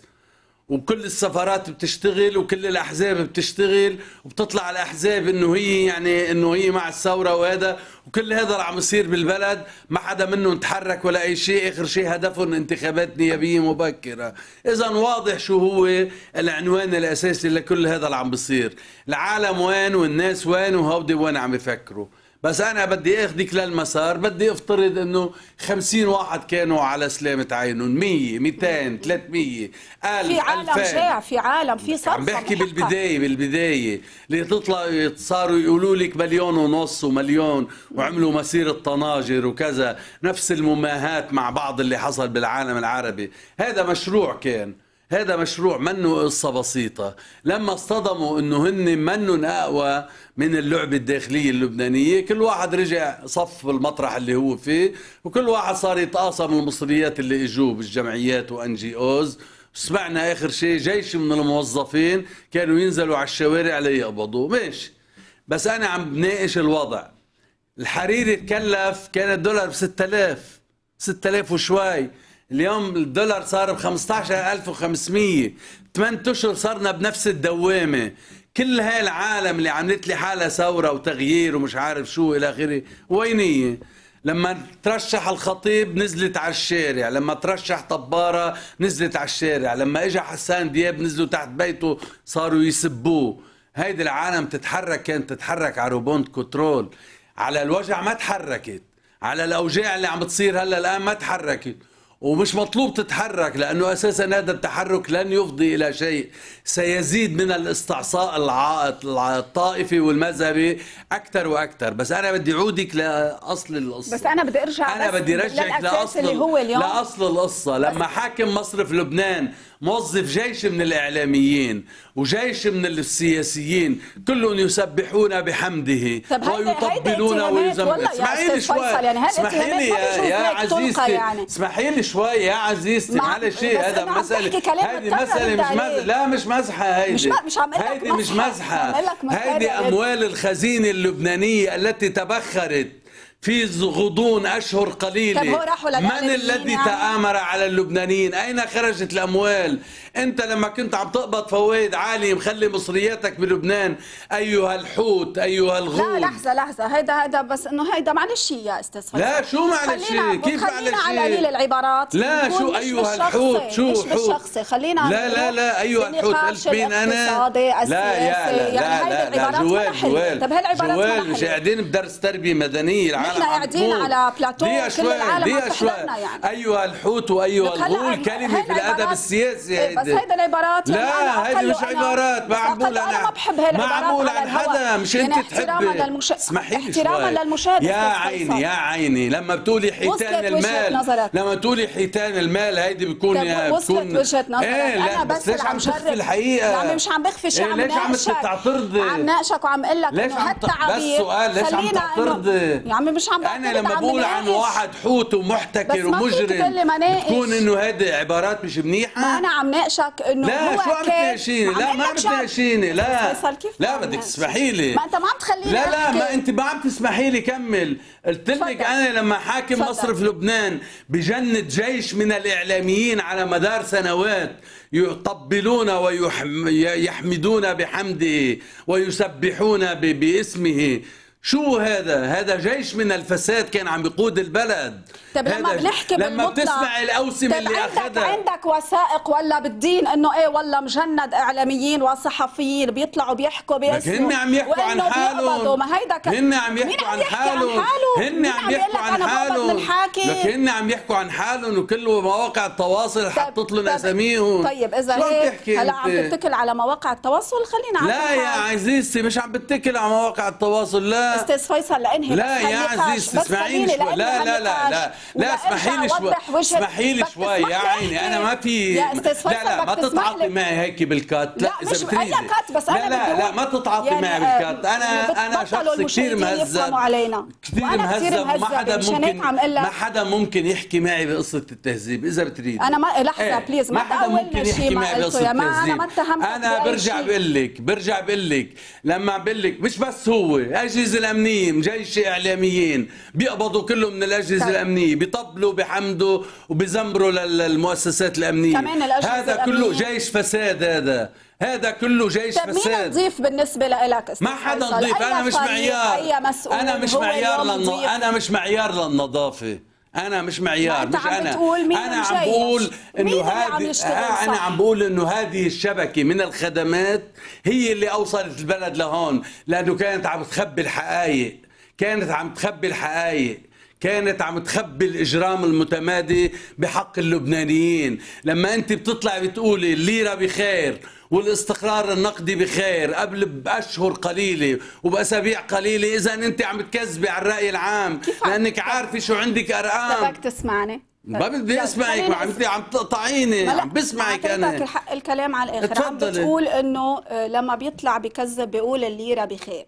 وكل السفارات بتشتغل وكل الاحزاب بتشتغل وبتطلع الاحزاب انه هي يعني انه هي مع الثوره وهذا وكل هذا اللي عم يصير بالبلد ما حدا منهم تحرك ولا اي شيء اخر شيء هدفهم انتخابات نيابيه مبكره اذا واضح شو هو العنوان الاساسي لكل هذا اللي عم بيصير العالم وين والناس وين وهودي وين عم يفكروا بس انا بدي اخذك للمسار بدي افترض انه 50 واحد كانوا على سلامه عينهم 100 200 300 1000 في عالم ألفين. شاع في عالم في صرصه عم بحكي بالبدايه بالبدايه اللي تطلع صاروا يقولوا لك مليون ونص ومليون وعملوا مسيره طناجر وكذا نفس المماهات مع بعض اللي حصل بالعالم العربي هذا مشروع كان هذا مشروع منه قصة بسيطة لما اصطدموا انه هن منن اقوى من اللعبة الداخلية اللبنانية كل واحد رجع صف المطرح اللي هو فيه وكل واحد صار يتقاسم المصريات اللي اجوه بالجمعيات وان جي اوز سمعنا اخر شيء جيش من الموظفين كانوا ينزلوا على الشوارع ليقبضوا ماشي بس انا عم بناقش الوضع الحريري تكلف كان الدولار ب 6000 6000 وشوي اليوم الدولار صار ب 15500 ثمان اشهر صرنا بنفس الدوامه كل هاي العالم اللي عملت لي حالها ثوره وتغيير ومش عارف شو الى اخره وينيه لما ترشح الخطيب نزلت على الشارع لما ترشح طبارة نزلت على الشارع لما اجى حسان دياب نزلوا تحت بيته صاروا يسبوه هيدي العالم تتحرك كانت تتحرك على روبونت كنترول على الوجع ما تحركت على الاوجاع اللي عم بتصير هلا الان ما تحركت ومش مطلوب تتحرك لأنه أساسا هذا التحرك لن يفضي إلى شيء سيزيد من الاستعصاء الطائفي والمذهبي أكثر وأكثر بس أنا بدي أعودك لأصل القصة بس أنا بدي أرجع أنا بدي أرجعك لأصل, اللي هو اليوم. لأصل القصة لما حاكم مصرف لبنان موظف جيش من الإعلاميين وجيش من السياسيين كلهم يسبحون بحمده ويطبلون ويزمرون اسمعي شوي يعني اسمحي يا, يا عزيزتي يعني. اسمحيني شوي يا عزيزتي معلش هذا مسألة هذه مسألة مش مزحة لا مش مزحة هيدي مش, مش عم هيدي مش مزحة هيدي أموال الخزينة اللبنانية التي تبخرت في غضون أشهر قليلة من الذي تآمر على اللبنانيين أين خرجت الأموال انت لما كنت عم تقبض فوائد عالية مخلي مصرياتك بلبنان ايها الحوت ايها الغول لا لحظه لحظه هيدا هيدا بس انه هيدا معلش يا استاذ فضل لا شو معلش كيف معلش خلينا على قليل العبارات لا شو ايها الحوت شو مش بالشخصي خلينا لا لا لا ايها الحوت قلت مين انا لا لا يعني لا لا لا جوال جوال طب هالعبارات جوال مش قاعدين بدرس تربيه مدنيه العالم احنا قاعدين على بلاتو كل العالم عم يعني ايها الحوت وايها الغول كلمه في الادب السياسي إيه، بس هيدا العبارات يعني لا هيدي مش عبارات معمول انا ما بحب هالعبارات معمول عن حدا مش يعني انت تحبي اسمحي لي احتراما للمشاهد يا عيني يا عيني لما بتقولي حيتان المال لما بتقولي حيتان المال هيدي بتكون بتكون وجهه نظرك ايه لا بس ليش عم تخفي الحقيقه يعني مش عم بخفي إيه، شيء عم ليش عم تعترضي عم ناقشك وعم اقول لك ليش عم بس سؤال ليش عم تعترضي يا عمي مش عم انا لما بقول عن واحد حوت ومحتكر ومجرم بتكون انه هيدي عبارات مش منيحه ما انا عم ناقش شك انه لا هو شو عم تناقشيني لا ما عم تناقشيني لا لا بدك تسمحي لي ما انت ما عم تخليني لا لا ما انت ما عم تسمحي لي كمل قلت لك انا لما حاكم مصرف لبنان بجند جيش من الاعلاميين على مدار سنوات يطبلون ويحمدون بحمده ويسبحون باسمه شو هذا؟ هذا جيش من الفساد كان عم يقود البلد طيب لما بنحكي بالمطلق لما بتسمع الاوسمه طيب، اللي اخذها عندك عندك وثائق ولا بالدين انه ايه والله مجند اعلاميين وصحفيين بيطلعوا بيحكوا باسمه هن عم يحكوا عن حالهم ما هيدا ك... هن عم يحكوا عن حالهم هن عم يحكوا عن حالهم لك هن عم يحكوا عن حالهم وكل مواقع التواصل طيب، حطت لهم طيب، اساميهم طيب اذا هيك هلا عم تتكل على مواقع التواصل خلينا عم لا يا عزيزتي مش عم بتكل على مواقع التواصل لا استاذ فيصل لانهي لا يا عزيز تسمعيني شوي لا لا لا لا لا اسمحي لي شوي اسمحي لي شوي يا عيني انا ما في لا لا ما تتعاطي معي هيك بالكات لا اذا بتريدي لا لا بس انا لا لا ما تتعاطي يعني، معي بالكات آه، انا انا شخص كثير مهزب كثير مهزب ما حدا ممكن ما حدا ممكن يحكي معي بقصه التهذيب اذا بتريدي انا ما لحظه بليز إيه، ما حدا ممكن يحكي معي بقصه التهذيب انا برجع بقول لك برجع بقول لك لما بقول لك مش بس هو اجهزه الأمنية مجيش إعلاميين بيقبضوا كلهم من الأجهزة طيب. الأمنية بيطبلوا بحمدوا وبيزمروا للمؤسسات الأمنية كمان الأجهزة هذا الأمنية. كله جيش فساد هذا هذا كله جيش طيب فساد مين نضيف بالنسبة لك ما حدا نضيف أنا مش معيار أي مسؤول أنا مش معيار للن... أنا مش معيار للنظافة انا مش معيار مش انا مين انا عم بقول انه هذه آه، انا عم بقول انه هذه الشبكه من الخدمات هي اللي اوصلت البلد لهون لانه كانت عم تخبي الحقائق كانت عم تخبي الحقائق كانت عم تخبي الاجرام المتمادي بحق اللبنانيين لما انت بتطلع بتقولي الليره بخير والاستقرار النقدي بخير قبل باشهر قليله وباسابيع قليله اذا انت عم تكذبي على الراي العام لانك عارفه شو عندك ارقام بدك طيب، تسمعني ما بدي طيب، اسمعك عم عم تقطعيني عم بسمعك انا الحق الكلام على الاخر تفضلي. عم بتقول انه آه، لما بيطلع بكذب بيقول الليره بخير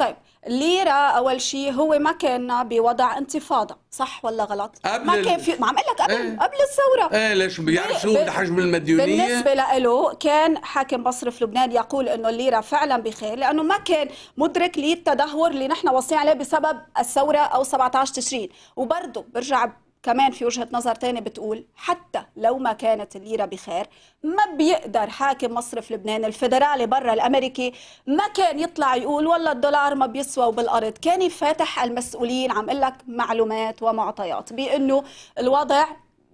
طيب الليرة أول شيء هو ما كان بوضع انتفاضة صح ولا غلط؟ قبل ما كان في ما عم لك قبل ايه؟ قبل الثورة ايه ليش بيعرف شو حجم المديونية؟ بالنسبة له كان حاكم مصرف لبنان يقول إنه الليرة فعلا بخير لأنه ما كان مدرك للتدهور اللي نحن واصلين عليه بسبب الثورة أو 17 تشرين وبرضه برجع كمان في وجهة نظر ثانيه بتقول حتى لو ما كانت الليرة بخير ما بيقدر حاكم مصرف لبنان الفدرالي برا الأمريكي ما كان يطلع يقول والله الدولار ما بيسوى وبالأرض كان يفاتح المسؤولين عم لك معلومات ومعطيات بأنه الوضع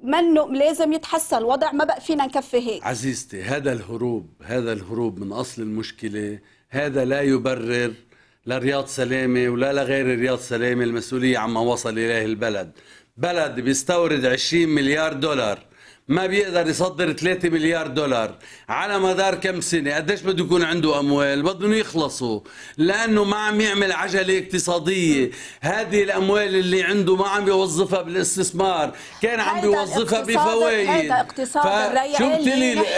منه لازم يتحسن الوضع ما بقى فينا نكفي هيك عزيزتي هذا الهروب هذا الهروب من أصل المشكلة هذا لا يبرر لرياض سلامة ولا لغير رياض سلامة المسؤولية عما وصل إليه البلد بلد بيستورد 20 مليار دولار ما بيقدر يصدر 3 مليار دولار على مدار كم سنه قديش بده يكون عنده اموال بدهم يخلصوا لانه ما عم يعمل عجله اقتصاديه هذه الاموال اللي عنده ما عم بيوظفها بالاستثمار كان عم بيوظفها بفوائد هذا اقتصاد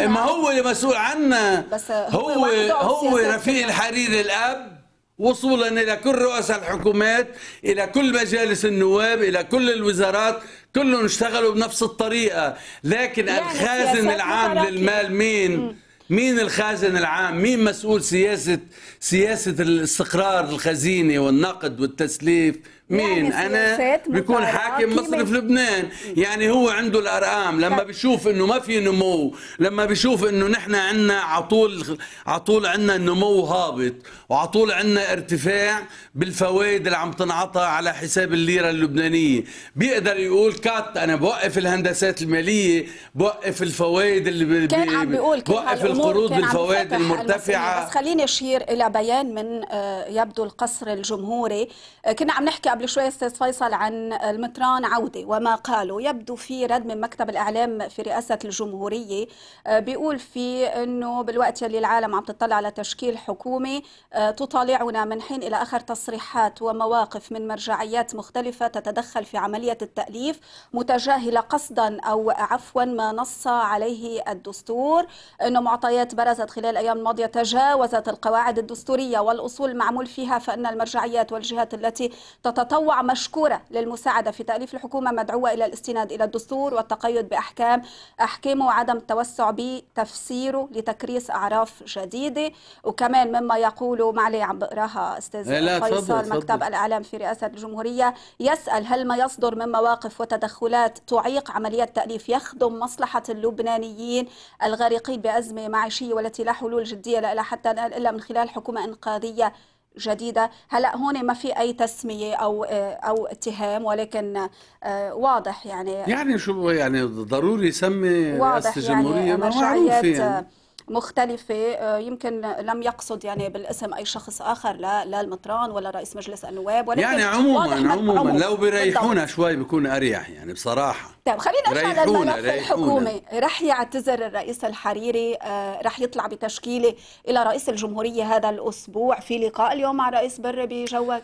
ما هو اللي مسؤول عنا بس هو هو, هو رفيق الحريري الاب وصولا الى كل رؤساء الحكومات الى كل مجالس النواب الى كل الوزارات كلهم اشتغلوا بنفس الطريقه لكن يعني الخازن العام متراكي. للمال مين م. مين الخازن العام مين مسؤول سياسه سياسه الاستقرار الخزينه والنقد والتسليف مين يعني انا بيكون حاكم مصر في لبنان يعني هو عنده الارقام لما بيشوف انه ما في نمو لما بيشوف انه نحن عندنا عطول عطول عندنا نمو هابط وعطول عندنا ارتفاع بالفوائد اللي عم تنعطى على حساب الليره اللبنانيه بيقدر يقول كات انا بوقف الهندسات الماليه بوقف الفوائد اللي كان عم بيقول بوقف القروض بالفوائد المرتفعه بس خليني اشير الى بيان من آه، يبدو القصر الجمهوري آه، كنا عم نحكي قبل شوي استاذ فيصل عن المطران عوده وما قاله يبدو في رد من مكتب الاعلام في رئاسه الجمهوريه آه، بيقول في انه بالوقت اللي العالم عم تطلع على تشكيل حكومه آه، تطالعنا من حين الى اخر تصريحات ومواقف من مرجعيات مختلفه تتدخل في عمليه التاليف متجاهله قصدا او عفوا ما نص عليه الدستور انه معطيات برزت خلال الايام الماضيه تجاوزت القواعد الدستوريه والاصول المعمول فيها فان المرجعيات والجهات التي تتطلع تطوع مشكورة للمساعدة في تأليف الحكومة مدعوة إلى الاستناد إلى الدستور والتقيد بأحكام أحكامه وعدم التوسع بتفسيره لتكريس أعراف جديدة وكمان مما يقوله معلي عم بقراها أستاذ إيه، لا فيصل مكتب صدر. الإعلام في رئاسة الجمهورية يسأل هل ما يصدر من مواقف وتدخلات تعيق عملية تأليف يخدم مصلحة اللبنانيين الغارقين بأزمة معيشية والتي لا حلول جدية لها حتى الآن إلا من خلال حكومة إنقاذية جديده هلا هون ما في اي تسميه او او اتهام ولكن آه، واضح يعني يعني شو يعني ضروري يسمي واضح رئاسه يعني الجمهوريه يعني مرجعيات يعني. مختلفة آه، يمكن لم يقصد يعني بالاسم أي شخص آخر لا لا المطران ولا رئيس مجلس النواب ولكن يعني عموما عموما لو بيريحونا شوي بيكون أريح يعني بصراحة طيب خلينا نرجع للملف الحكومي رح يعتذر الرئيس الحريري آه، رح يطلع بتشكيلة إلى رئيس الجمهورية هذا الأسبوع في لقاء اليوم مع رئيس بري بجوك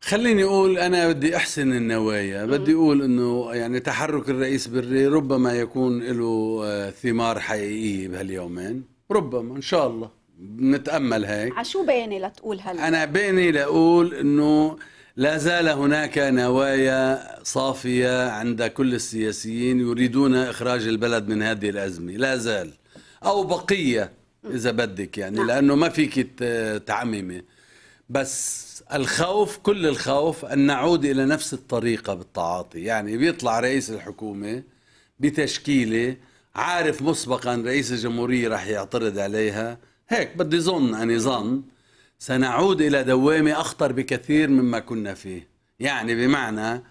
خليني اقول انا بدي احسن النوايا بدي اقول انه يعني تحرك الرئيس بري ربما يكون له آه، ثمار حقيقيه بهاليومين ربما ان شاء الله نتامل هيك عشو باني لتقول هلا انا باني لاقول انه لا زال هناك نوايا صافيه عند كل السياسيين يريدون اخراج البلد من هذه الازمه لا زال او بقيه اذا بدك يعني نعم. لانه ما فيك تعممي بس الخوف كل الخوف ان نعود الى نفس الطريقه بالتعاطي يعني بيطلع رئيس الحكومه بتشكيله عارف مسبقا رئيس الجمهورية راح يعترض عليها هيك بدي ظن أني ظن سنعود إلى دوامة أخطر بكثير مما كنا فيه يعني بمعنى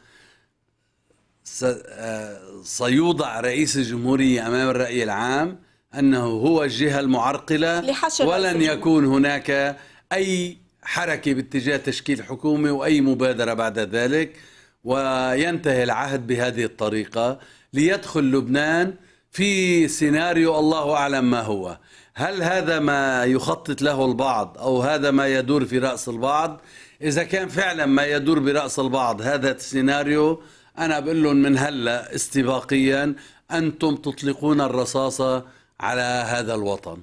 آه، سيوضع رئيس الجمهورية أمام الرأي العام أنه هو الجهة المعرقلة ولن يكون هناك أي حركة باتجاه تشكيل حكومة وأي مبادرة بعد ذلك وينتهي العهد بهذه الطريقة ليدخل لبنان في سيناريو الله أعلم ما هو هل هذا ما يخطط له البعض أو هذا ما يدور في رأس البعض إذا كان فعلا ما يدور برأس البعض هذا السيناريو أنا بقول لهم من هلأ استباقيا أنتم تطلقون الرصاصة على هذا الوطن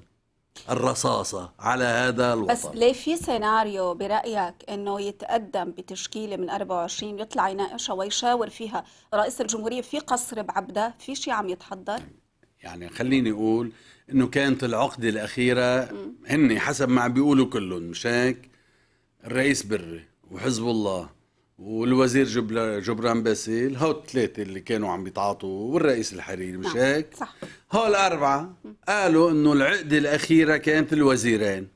الرصاصة على هذا الوطن بس ليه في سيناريو برأيك أنه يتقدم بتشكيلة من 24 يطلع يناقشها ويشاور فيها رئيس الجمهورية في قصر بعبدة في شيء عم يتحضر؟ يعني خليني اقول انه كانت العقده الاخيره هن حسب ما عم بيقولوا كلهم مش هيك الرئيس بري وحزب الله والوزير جبران باسيل هول الثلاثه اللي كانوا عم بيتعاطوا والرئيس الحريري مش نعم، هيك صح هول اربعه قالوا انه العقده الاخيره كانت الوزيرين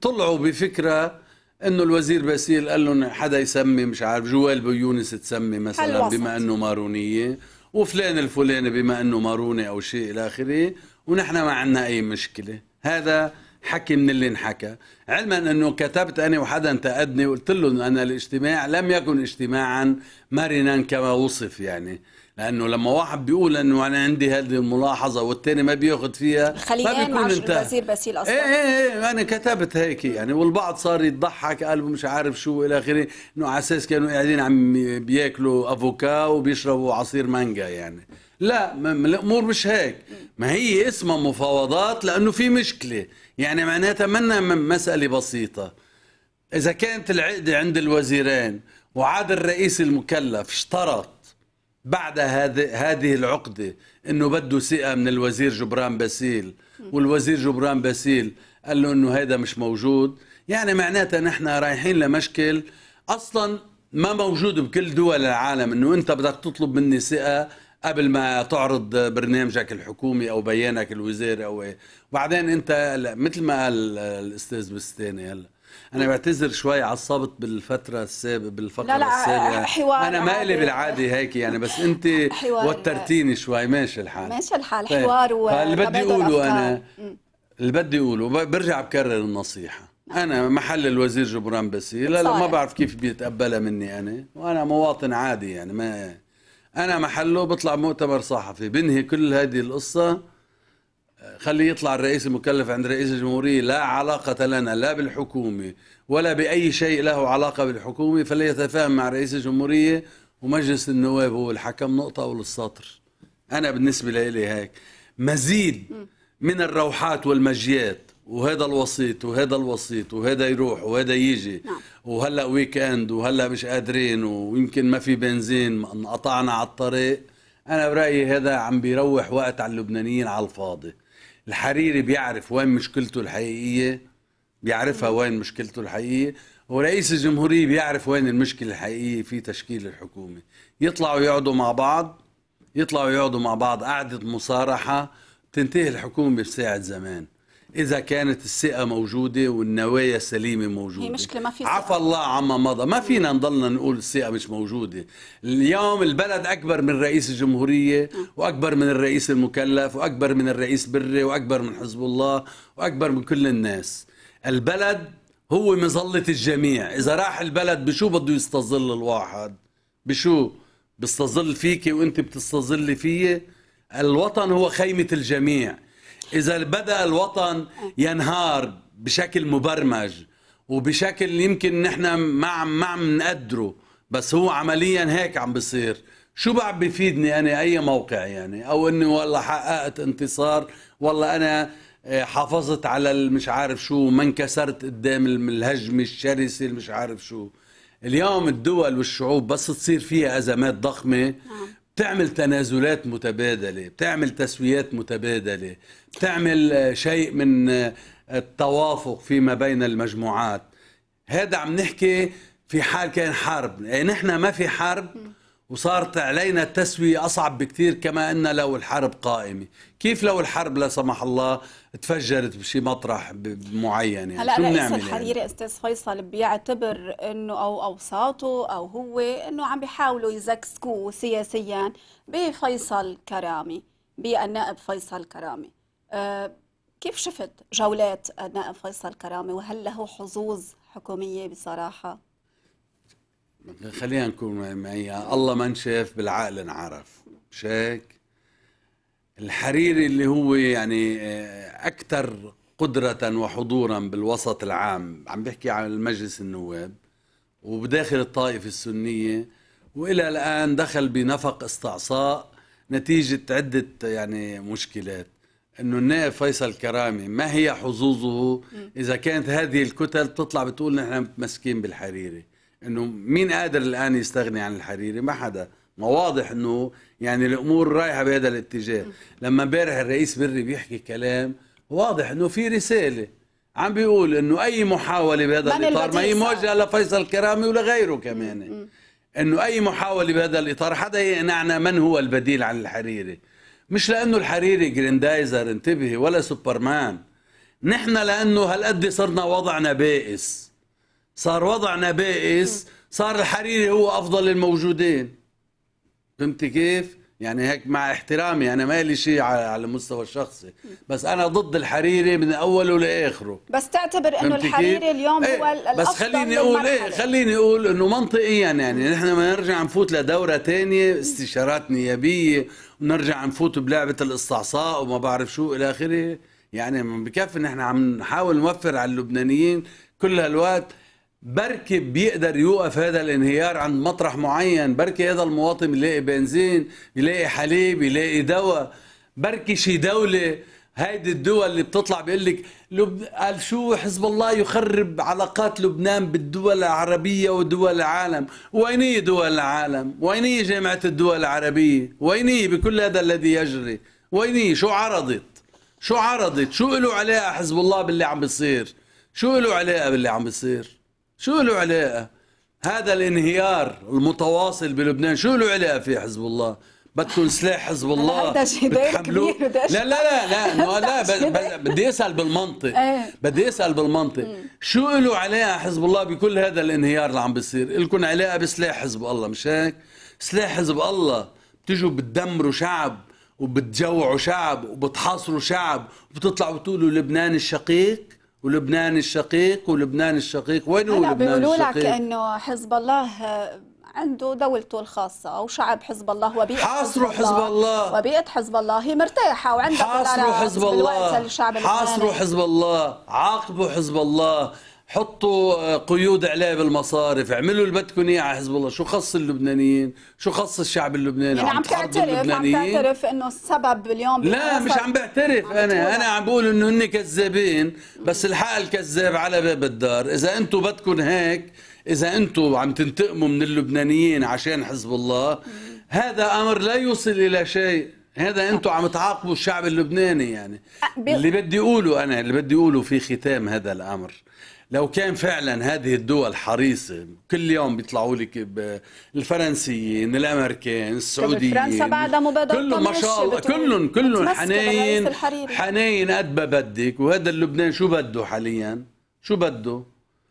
طلعوا بفكره انه الوزير باسيل قال لهم حدا يسمي مش عارف جوال بيونس تسمي مثلا بما انه مارونيه وفلان الفلاني بما انه ماروني او شيء الى اخره ونحن ما عندنا اي مشكله هذا حكي من اللي انحكى علما انه كتبت انا وحدا انتقدني وقلت له ان الاجتماع لم يكن اجتماعا مرنا كما وصف يعني لانه لما واحد بيقول انه انا عندي هذه الملاحظه والثاني ما بياخذ فيها ما بيكون انت الوزير باسيل اصلا ايه ايه ايه انا كتبت هيك يعني والبعض صار يضحك قال مش عارف شو الى اخره انه على اساس كانوا قاعدين عم بياكلوا افوكا وبيشربوا عصير مانجا يعني لا الامور مش هيك ما هي اسمها مفاوضات لانه في مشكله يعني معناتها منا مساله بسيطه اذا كانت العقده عند الوزيرين وعاد الرئيس المكلف اشترط بعد هذه هذه العقده انه بده ثقه من الوزير جبران باسيل والوزير جبران باسيل قال له انه هذا مش موجود يعني معناتها نحن رايحين لمشكل اصلا ما موجود بكل دول العالم انه انت بدك تطلب مني ثقه قبل ما تعرض برنامجك الحكومي او بيانك الوزاري او ايه وبعدين انت مثل ما قال الاستاذ بستاني هلا انا بعتذر شوي عصبت بالفتره السابقه بالفقره لا لا السابقه حوار انا ما لي بالعادي هيك يعني بس انت وترتيني شوي ماشي الحال ماشي الحال طيب. حوار و اللي بدي اقوله انا اللي بدي اقوله برجع بكرر النصيحه نعم. انا محل الوزير جبران بسيل لا ما بعرف كيف بيتقبلها مني انا وانا مواطن عادي يعني ما انا محله بطلع مؤتمر صحفي بنهي كل هذه القصه خلي يطلع الرئيس المكلف عند رئيس الجمهورية لا علاقة لنا لا بالحكومة ولا بأي شيء له علاقة بالحكومة فليتفاهم مع رئيس الجمهورية ومجلس النواب هو الحكم نقطة وللسطر أنا بالنسبة لي هيك مزيد من الروحات والمجيات وهذا الوسيط وهذا الوسيط وهذا يروح وهذا يجي نعم. وهلا ويك اند وهلا مش قادرين ويمكن ما في بنزين انقطعنا على الطريق انا برايي هذا عم بيروح وقت على اللبنانيين على الفاضي الحريري بيعرف وين مشكلته الحقيقيه بيعرفها وين مشكلته الحقيقيه ورئيس الجمهوريه بيعرف وين المشكله الحقيقيه في تشكيل الحكومه يطلعوا يقعدوا مع بعض يطلعوا يقعدوا مع بعض قعده مصارحه تنتهي الحكومه بساعه زمان اذا كانت الثقه موجوده والنوايا السليمه موجوده هي مشكله ما في عفى الله عما مضى ما فينا نضلنا نقول الثقه مش موجوده اليوم البلد اكبر من رئيس الجمهوريه نعم. واكبر من الرئيس المكلف واكبر من الرئيس بري واكبر من حزب الله واكبر من كل الناس البلد هو مظله الجميع اذا راح البلد بشو بده يستظل الواحد بشو بيستظل فيك وانت بتستظلي فيه الوطن هو خيمه الجميع إذا بدأ الوطن ينهار بشكل مبرمج وبشكل يمكن نحن ما عم ما عم نقدره بس هو عمليا هيك عم بصير شو بعد بفيدني انا اي موقع يعني او اني والله حققت انتصار والله انا آه، حافظت على المش عارف شو ما انكسرت قدام الهجمه الشرسه المش عارف شو اليوم الدول والشعوب بس تصير فيها ازمات ضخمه نعم. بتعمل تنازلات متبادله بتعمل تسويات متبادله بتعمل آه، شيء من آه، التوافق فيما بين المجموعات هذا عم نحكي في حال كان حرب يعني نحن ما في حرب وصارت علينا التسوية أصعب بكثير كما أن لو الحرب قائمة كيف لو الحرب لا سمح الله تفجرت بشي مطرح معين يعني هلا شو الرئيس الحريري يعني؟ استاذ فيصل بيعتبر انه او اوساطه او هو انه عم بيحاولوا يزكسكو سياسيا بفيصل كرامي بالنائب فيصل كرامي أه كيف شفت جولات النائب فيصل كرامي وهل له حظوظ حكوميه بصراحه خلينا نكون معي الله ما شاف بالعقل انعرف مش هيك الحريري اللي هو يعني آه، أكثر قدرة وحضورا بالوسط العام عم بحكي عن المجلس النواب وبداخل الطائفة السنية وإلى الآن دخل بنفق استعصاء نتيجة عدة يعني مشكلات انه النائب فيصل كرامي ما هي حظوظه اذا كانت هذه الكتل تطلع بتقول نحن متمسكين بالحريري انه مين قادر الان يستغني عن الحريري ما حدا ما واضح انه يعني الامور رايحه بهذا الاتجاه لما امبارح الرئيس بري بيحكي كلام واضح انه في رساله عم بيقول انه اي محاوله بهذا الاطار ما هي موجهه لفيصل كرامي ولغيره كمان انه اي محاوله بهذا الاطار حدا يقنعنا من هو البديل عن الحريري مش لانه الحريري جريندايزر انتبهي ولا سوبرمان نحن لانه هالقد صرنا وضعنا بائس صار وضعنا بائس صار الحريري هو افضل الموجودين فهمتي كيف يعني هيك مع احترامي انا ما لي شيء على المستوى الشخصي بس انا ضد الحريري من اوله لاخره بس تعتبر انه الحريري اليوم ايه هو الافضل بس خليني اقول ايه خليني اقول انه منطقيا يعني نحن ما نرجع نفوت لدوره ثانيه استشارات نيابيه ونرجع نفوت بلعبه الاستعصاء وما بعرف شو الى اخره يعني بكفي نحن عم نحاول نوفر على اللبنانيين كل هالوقت بركي بيقدر يوقف هذا الانهيار عند مطرح معين بركي هذا المواطن يلاقي بنزين يلاقي حليب يلاقي دواء بركي شي دولة هيدي الدول اللي بتطلع بيقول لك لب... قال شو حزب الله يخرب علاقات لبنان بالدول العربية ودول العالم وينية دول العالم وينية جامعة الدول العربية وينية بكل هذا الذي يجري وينية شو عرضت شو عرضت شو له علاقة حزب الله باللي عم بيصير شو له علاقة باللي عم بيصير شو له علاقه هذا الانهيار المتواصل بلبنان شو له علاقه في حزب الله بدكم سلاح حزب الله هذا شيء لا لا لا لا [LAUGHS] لا بدي اسال بالمنطق إيه. بدي اسال بالمنطق شو له علاقه حزب الله بكل هذا الانهيار اللي عم بيصير لكم علاقه بسلاح حزب الله مش هيك سلاح حزب الله بتجوا بتدمروا شعب وبتجوعوا شعب وبتحاصروا شعب وبتطلعوا بتقولوا لبنان الشقيق ولبنان الشقيق ولبنان الشقيق وين هو لبنان الشقيق؟ لك انه حزب الله آه، عنده دولته الخاصة وشعب حزب الله وبيئة حاصروا حزب, الله وبيئة حزب الله هي مرتاحة وعندها حاصروا حزب الله حاصروا حزب الله عاقبوا حزب الله حطوا آه، قيود عليه بالمصارف اعملوا اللي بدكم اياه على حزب الله شو خص اللبنانيين شو خص الشعب اللبناني يعني عم تعترف عم تعترف انه السبب اليوم لا مش عم بعترف عم انا انا عم بقول انه هن كذابين بس الحق الكذاب على باب الدار اذا انتم بدكم هيك اذا انتم عم تنتقموا من اللبنانيين عشان حزب الله هذا امر لا يوصل الى شيء هذا انتم عم تعاقبوا الشعب اللبناني يعني اللي بدي اقوله انا اللي بدي اقوله في ختام هذا الامر لو كان فعلا هذه الدول حريصه كل يوم بيطلعوا لك الفرنسيين الامريكان السعوديين فرنسا بعد مبادره كلهم ما شاء الله كلهم كلهم حنين حنين قد ما بدك وهذا اللبنان شو بده حاليا شو بده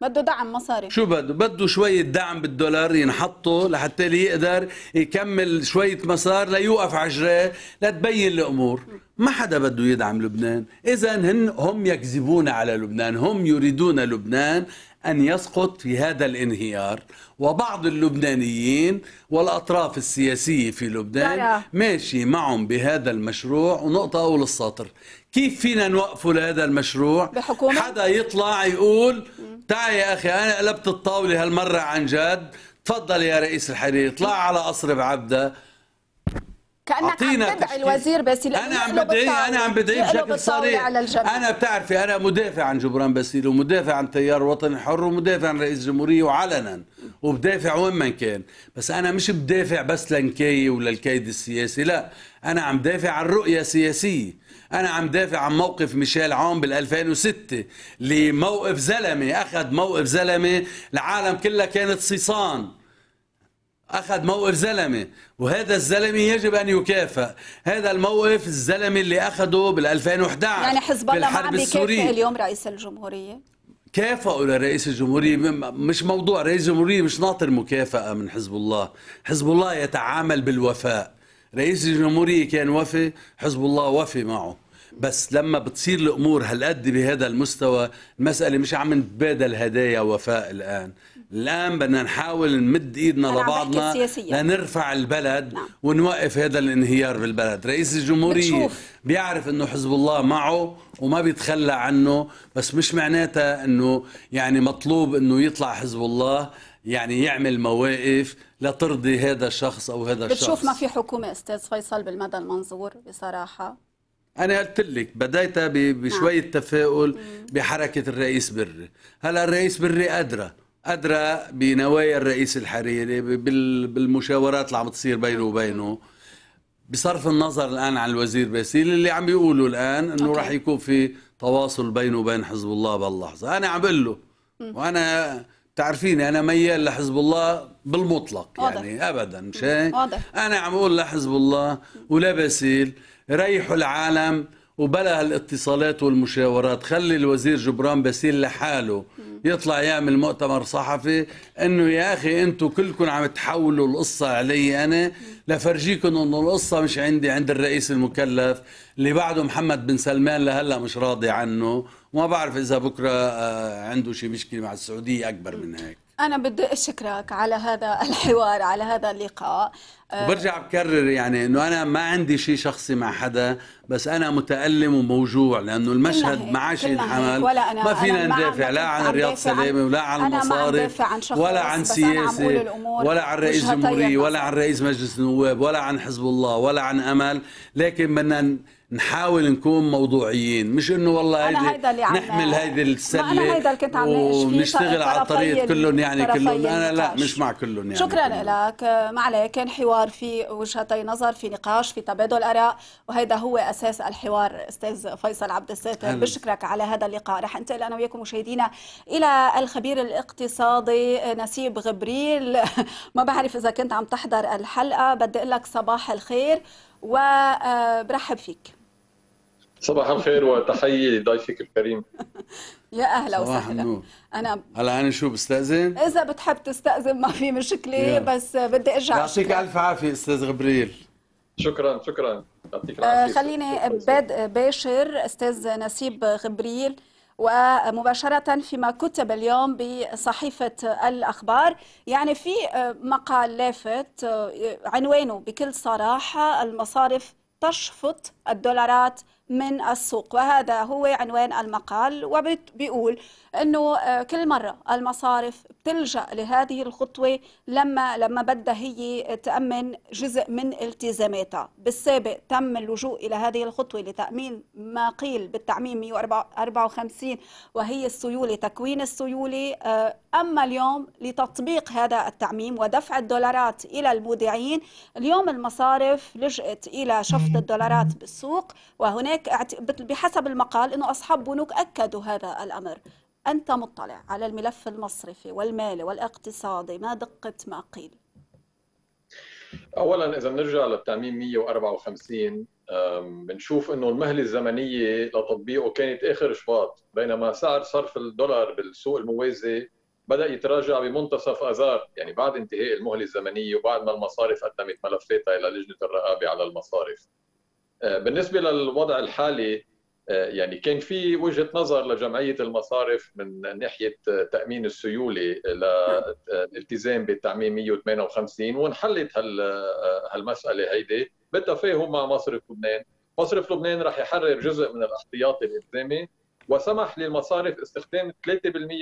بده دعم مصاري شو بده بده شوية دعم بالدولار ينحطه لحتى يقدر يكمل شوية مسار ليوقف عجرة لتبين الأمور ما حدا بده يدعم لبنان إذا هن هم يكذبون على لبنان هم يريدون لبنان أن يسقط في هذا الانهيار وبعض اللبنانيين والأطراف السياسية في لبنان ماشي معهم بهذا المشروع ونقطة أول السطر كيف فينا نوقفه لهذا المشروع بحكومة؟ حدا يطلع يقول تعال يا أخي أنا قلبت الطاولة هالمرة عن جد تفضل يا رئيس الحريري اطلع على قصر بعبدة كانك عم تدعي تشكيل. الوزير باسيل انا عم بدعي انا عم بدعي بشكل صريح انا بتعرفي انا مدافع عن جبران باسيل ومدافع عن تيار وطني الحر ومدافع عن رئيس الجمهوريه وعلنا وبدافع وين ما كان بس انا مش بدافع بس لنكايه وللكيد السياسي لا انا عم دافع عن رؤيه سياسيه انا عم دافع عن موقف ميشيل عون بال 2006 لموقف زلمه اخذ موقف زلمه العالم كلها كانت صيصان اخذ موقف زلمه وهذا الزلمه يجب ان يكافئ هذا الموقف الزلمه اللي اخذه بال 2011 يعني حزب الله ما عم بيكافئ اليوم رئيس الجمهوريه كافئوا لرئيس الجمهورية مش موضوع رئيس الجمهورية مش ناطر مكافأة من حزب الله حزب الله يتعامل بالوفاء رئيس الجمهورية كان وفي حزب الله وفي معه بس لما بتصير الامور هالقد بهذا المستوى المساله مش عم نتبادل هدايا وفاء الان الان بدنا نحاول نمد ايدنا لبعضنا لنرفع البلد نعم. ونوقف هذا الانهيار بالبلد رئيس الجمهوريه بتشوف. بيعرف انه حزب الله معه وما بيتخلى عنه بس مش معناتها انه يعني مطلوب انه يطلع حزب الله يعني يعمل مواقف لترضي هذا الشخص او هذا الشخص بتشوف ما في حكومه استاذ فيصل بالمدى المنظور بصراحه انا قلت لك بدايتها نعم. بشويه نعم. تفاؤل بحركه الرئيس بري هلا الرئيس بري قادره قادره بنوايا الرئيس الحريري بالمشاورات اللي عم تصير بينه وبينه بصرف النظر الان عن الوزير باسيل اللي عم بيقولوا الان انه راح يكون في تواصل بينه وبين حزب الله بهاللحظة، انا عم بقول له وانا تعرفيني انا ميال لحزب الله بالمطلق واضح. يعني ابدا مش هيك انا عم اقول لحزب الله ولا باسيل ريحوا العالم وبلا هالاتصالات والمشاورات خلي الوزير جبران باسيل لحاله يطلع يعمل مؤتمر صحفي انه يا اخي انتم كلكم عم تحولوا القصه علي انا لفرجيكم انه القصه مش عندي عند الرئيس المكلف اللي بعده محمد بن سلمان لهلا مش راضي عنه وما بعرف اذا بكره آه، عنده شيء مشكله مع السعوديه اكبر من هيك انا بدي اشكرك على هذا [LAUGHS] الحوار على هذا اللقاء آه، وبرجع بكرر يعني انه انا ما عندي شيء شخصي مع حدا بس انا متالم وموجوع لانه المشهد ما عاش ينحمل ما فينا ندافع لا عن رياض سلامه ولا عن المصارف ولا عن سياسه ولا عن رئيس جمهوريه ولا عن رئيس مجلس النواب ولا عن حزب الله ولا عن امل لكن بدنا نحاول نكون موضوعيين مش انه والله هيدا اللي نحمل هيدي السله أنا هيدا اللي كنت عم ونشتغل على الطريق كلهم يعني كلهم انا لا مش مع كلهم يعني شكرا كلهم. لك عليك كان حوار في وجهتي نظر في نقاش في تبادل اراء وهذا هو اساس الحوار استاذ فيصل عبد الساتر بشكرك على هذا اللقاء رح انتقل انا وياكم مشاهدينا الى الخبير الاقتصادي نسيب غبريل [LAUGHS] ما بعرف اذا كنت عم تحضر الحلقه بدي اقول لك صباح الخير وبرحب فيك صباح الخير وتحية لضيفك الكريم يا اهلا وسهلا انا هلا انا شو بستاذن؟ اذا بتحب تستاذن ما في مشكله بس بدي ارجع يعطيك الف عافيه استاذ غبريل شكرا شكرا يعطيك آه، العافيه خليني باشر استاذ نسيب غبريل ومباشرة فيما كتب اليوم بصحيفة الأخبار يعني في آه، مقال لافت آه، عنوانه بكل صراحة المصارف تشفط الدولارات من السوق وهذا هو عنوان المقال وبيقول انه آه، كل مره المصارف بتلجا لهذه الخطوه لما لما بدها هي تامن جزء من التزاماتها بالسابق تم اللجوء الى هذه الخطوه لتامين ما قيل بالتعميم 154 وهي السيوله تكوين السيوله آه، أما اليوم لتطبيق هذا التعميم ودفع الدولارات إلى المودعين اليوم المصارف لجأت إلى شفط الدولارات بالسوق وهناك بحسب المقال أنه أصحاب بنوك أكدوا هذا الأمر أنت مطلع على الملف المصرفي والمالي والاقتصادي ما دقة ما قيل اولا اذا بنرجع للتعميم 154 بنشوف انه المهله الزمنيه لتطبيقه كانت اخر شباط بينما سعر صرف الدولار بالسوق الموازي بدا يتراجع بمنتصف اذار يعني بعد انتهاء المهله الزمنيه وبعد ما المصارف قدمت ملفاتها الى لجنه الرقابه على المصارف آه، بالنسبه للوضع الحالي آه، يعني كان في وجهه نظر لجمعيه المصارف من ناحيه تامين السيوله للالتزام آه، بالتعميم 158 وانحلت هالمساله هيدي بالتفاهم مع مصرف لبنان مصرف لبنان رح يحرر جزء من الاحتياطي الالزامي وسمح للمصارف استخدام 3%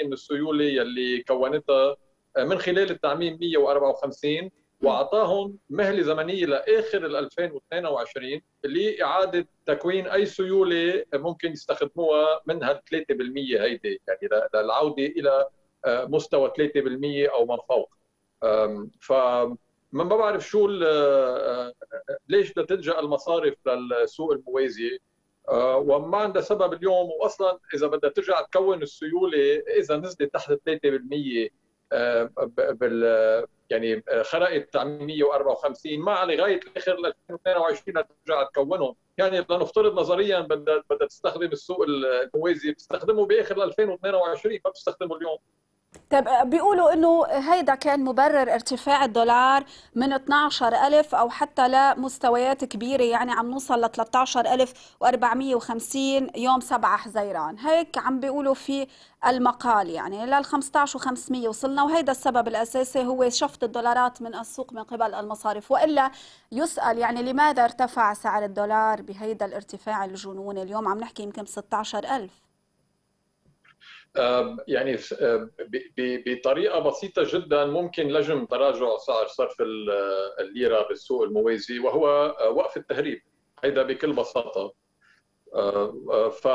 من السيوله يلي كونتها آه، من خلال التعميم 154 واعطاهم مهله زمنيه لاخر 2022 لاعاده تكوين اي سيوله ممكن يستخدموها من هال 3% هيدي يعني للعوده الى آه، مستوى 3% او من فوق ف ما بعرف شو آه، ليش بدها تلجا المصارف للسوق الموازي آه، وما عندها سبب اليوم واصلا اذا بدها ترجع تكون السيوله اذا نزلت تحت 3% آه، بال يعني آه، خرقت 154 مع لغايه اخر 2022 ترجع تكونهم يعني لنفترض نظريا بدها بدها تستخدم السوق الموازي بتستخدمه باخر 2022 ما بتستخدمه اليوم طيب آه، بيقولوا انه هيدا كان مبرر ارتفاع الدولار من 12000 او حتى لمستويات كبيره يعني عم نوصل ل 13450 يوم 7 حزيران هيك عم بيقولوا في المقال يعني لل 15500 وصلنا وهيدا السبب الاساسي هو شفط الدولارات من السوق من قبل المصارف والا يسال يعني لماذا ارتفع سعر الدولار بهيدا الارتفاع الجنوني اليوم عم نحكي يمكن ب 16000 يعني بطريقه بسيطه جدا ممكن لجم تراجع سعر صرف آه، الليره بالسوق الموازي وهو آه، وقف التهريب هيدا بكل بساطه آه، ف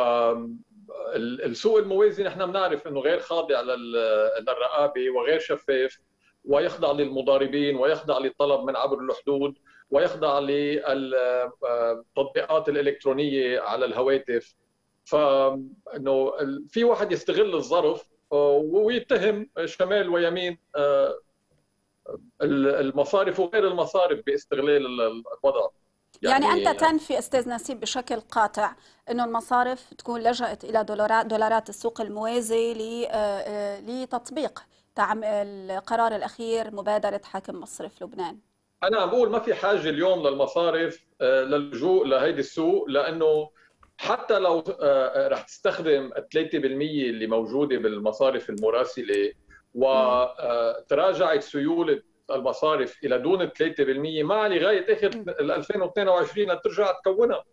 السوق الموازي نحن بنعرف انه غير خاضع للرقابه وغير شفاف ويخضع للمضاربين ويخضع للطلب من عبر الحدود ويخضع للتطبيقات الالكترونيه على الهواتف فانه في واحد يستغل الظرف آه، ويتهم شمال ويمين آه، المصارف وغير المصارف باستغلال الوضع يعني, يعني انت تنفي استاذ نسيب بشكل قاطع انه المصارف تكون لجأت الى دولارات دولارات السوق الموازي آه، لتطبيق القرار الاخير مبادره حاكم مصرف لبنان انا عم بقول ما في حاجه اليوم للمصارف للجوء لهيدي السوق لانه حتى لو آه، آه، رح تستخدم 3% اللي موجوده بالمصارف المراسله وتراجعت آه، سيوله المصارف الى دون 3% ما لغايه اخر 2022 لترجع تكونها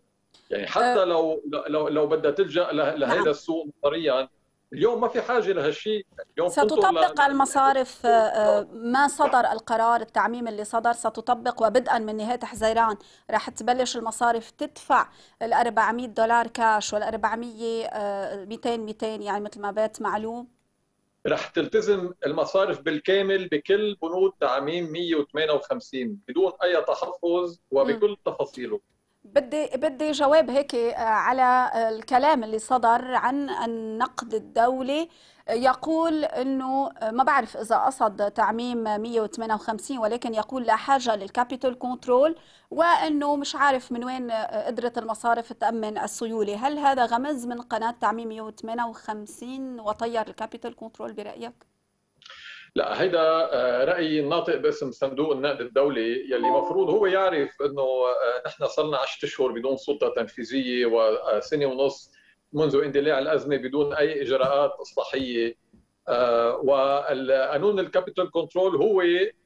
يعني حتى لو لو لو بدها تلجا لهذا نعم. السوق نظريا اليوم ما في حاجه لهالشيء اليوم ستطبق ل... المصارف آه، آه، ما صدر القرار التعميم اللي صدر ستطبق وبدءا من نهايه حزيران رح تبلش المصارف تدفع ال 400 دولار كاش وال 400 200 200 يعني مثل ما بات معلوم رح تلتزم المصارف بالكامل بكل بنود تعميم 158 بدون اي تحفظ وبكل تفاصيله بدي بدي جواب هيك آه، على الكلام اللي صدر عن النقد الدولي يقول انه ما بعرف اذا قصد تعميم 158 ولكن يقول لا حاجه للكابيتال كنترول وانه مش عارف من وين آه، قدرت المصارف تامن السيوله، هل هذا غمز من قناه تعميم 158 وطير الكابيتال كنترول برايك؟ لا هيدا آه، راي ناطق باسم صندوق النقد الدولي يلي مفروض هو يعرف انه آه، نحن صرنا 10 اشهر بدون سلطه تنفيذيه وسنه آه، ونص منذ اندلاع الازمه بدون اي اجراءات اصلاحيه والقانون الكابيتال كنترول هو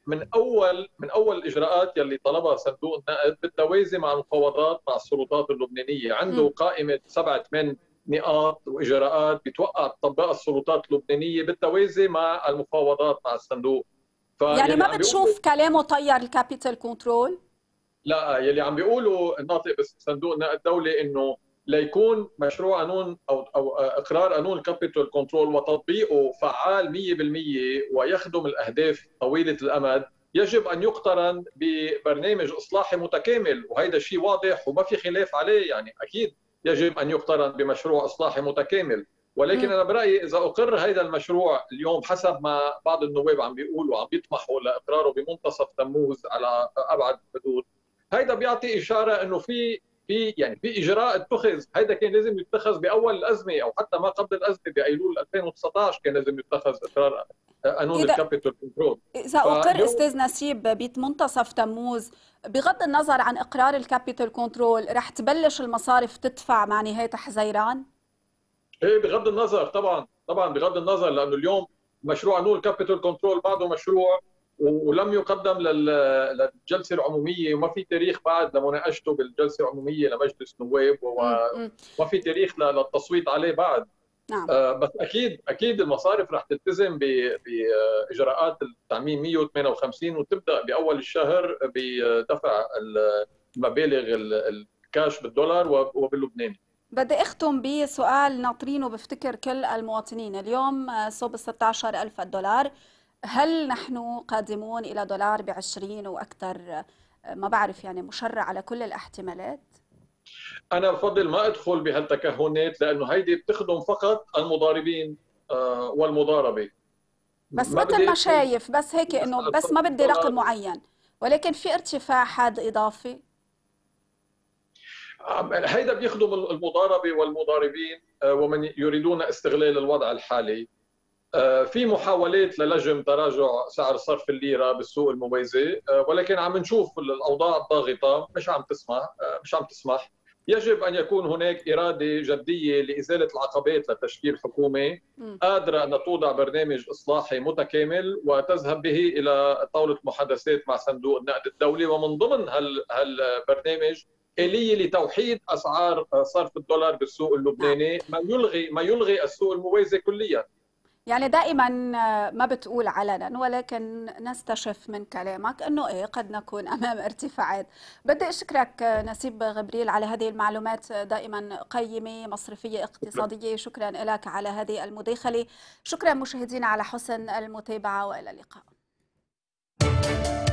من اول من اول الاجراءات يلي طلبها صندوق النقد بالتوازي مع المفاوضات مع السلطات اللبنانيه عنده قائمه سبعه ثمان نقاط واجراءات بتوقع تطبقها السلطات اللبنانيه بالتوازي مع المفاوضات مع الصندوق ف يعني ما بتشوف كلامه طير الكابيتال كنترول؟ لا يلي عم بيقولوا الناطق بصندوق النقد الدولي انه ليكون مشروع قانون او او اقرار قانون الكابيتال كنترول وتطبيقه فعال 100% ويخدم الاهداف طويله الامد يجب ان يقترن ببرنامج اصلاحي متكامل وهذا الشيء واضح وما في خلاف عليه يعني اكيد يجب ان يقترن بمشروع اصلاحي متكامل ولكن انا برايي اذا اقر هذا المشروع اليوم حسب ما بعض النواب عم بيقولوا عم بيطمحوا لاقراره بمنتصف تموز على ابعد الحدود هيدا بيعطي اشاره انه في في يعني في اجراء اتخذ هيدا كان لازم يتخذ باول الازمه او حتى ما قبل الازمه بايلول 2019 كان لازم يتخذ اقرار قانون الكابيتال كنترول اذا اقر ف... استاذ نسيب بمنتصف تموز بغض النظر عن اقرار الكابيتال كنترول رح تبلش المصارف تدفع مع نهايه حزيران؟ ايه بغض النظر طبعا طبعا بغض النظر لانه اليوم مشروع قانون كابيتال كنترول بعده مشروع ولم يقدم للجلسه العموميه وما في تاريخ بعد لمناقشته بالجلسه العموميه لمجلس نواب وما في تاريخ للتصويت عليه بعد نعم. آه، بس اكيد اكيد المصارف رح تلتزم باجراءات التعميم 158 وتبدا باول الشهر بدفع المبالغ الكاش بالدولار وباللبناني بدي اختم بسؤال ناطرينه بفتكر كل المواطنين اليوم آه، صوب ال 16000 دولار هل نحن قادمون إلى دولار بعشرين وأكثر ما بعرف يعني مشرع على كل الاحتمالات؟ أنا بفضل ما أدخل بهالتكهنات لأنه هيدي بتخدم فقط المضاربين آه، والمضاربة بس مثل ما شايف بس هيك انه بس ما بدي رقم معين ولكن في ارتفاع حاد اضافي هيدا بيخدم المضاربه والمضاربين آه، ومن يريدون استغلال الوضع الحالي آه، في محاولات للجم تراجع سعر صرف الليره بالسوق الموازي آه، ولكن عم نشوف الاوضاع الضاغطه مش عم تسمح آه، مش عم تسمح يجب ان يكون هناك اراده جديه لازاله العقبات لتشكيل حكومه قادره ان توضع برنامج اصلاحي متكامل وتذهب به الى طاوله محادثات مع صندوق النقد الدولي ومن ضمن هالبرنامج آلية لتوحيد أسعار صرف الدولار بالسوق اللبناني ما يلغي ما يلغي السوق الموازي كلياً يعني دائما آه، ما بتقول علنا ولكن نستشف من كلامك انه ايه قد نكون [LAUGHS] امام ارتفاعات بدي اشكرك آه، نسيب غبريل على هذه المعلومات آه، دائما قيمه مصرفيه اقتصاديه شكرا لك على هذه المداخله شكرا مشاهدينا على حسن المتابعه والى اللقاء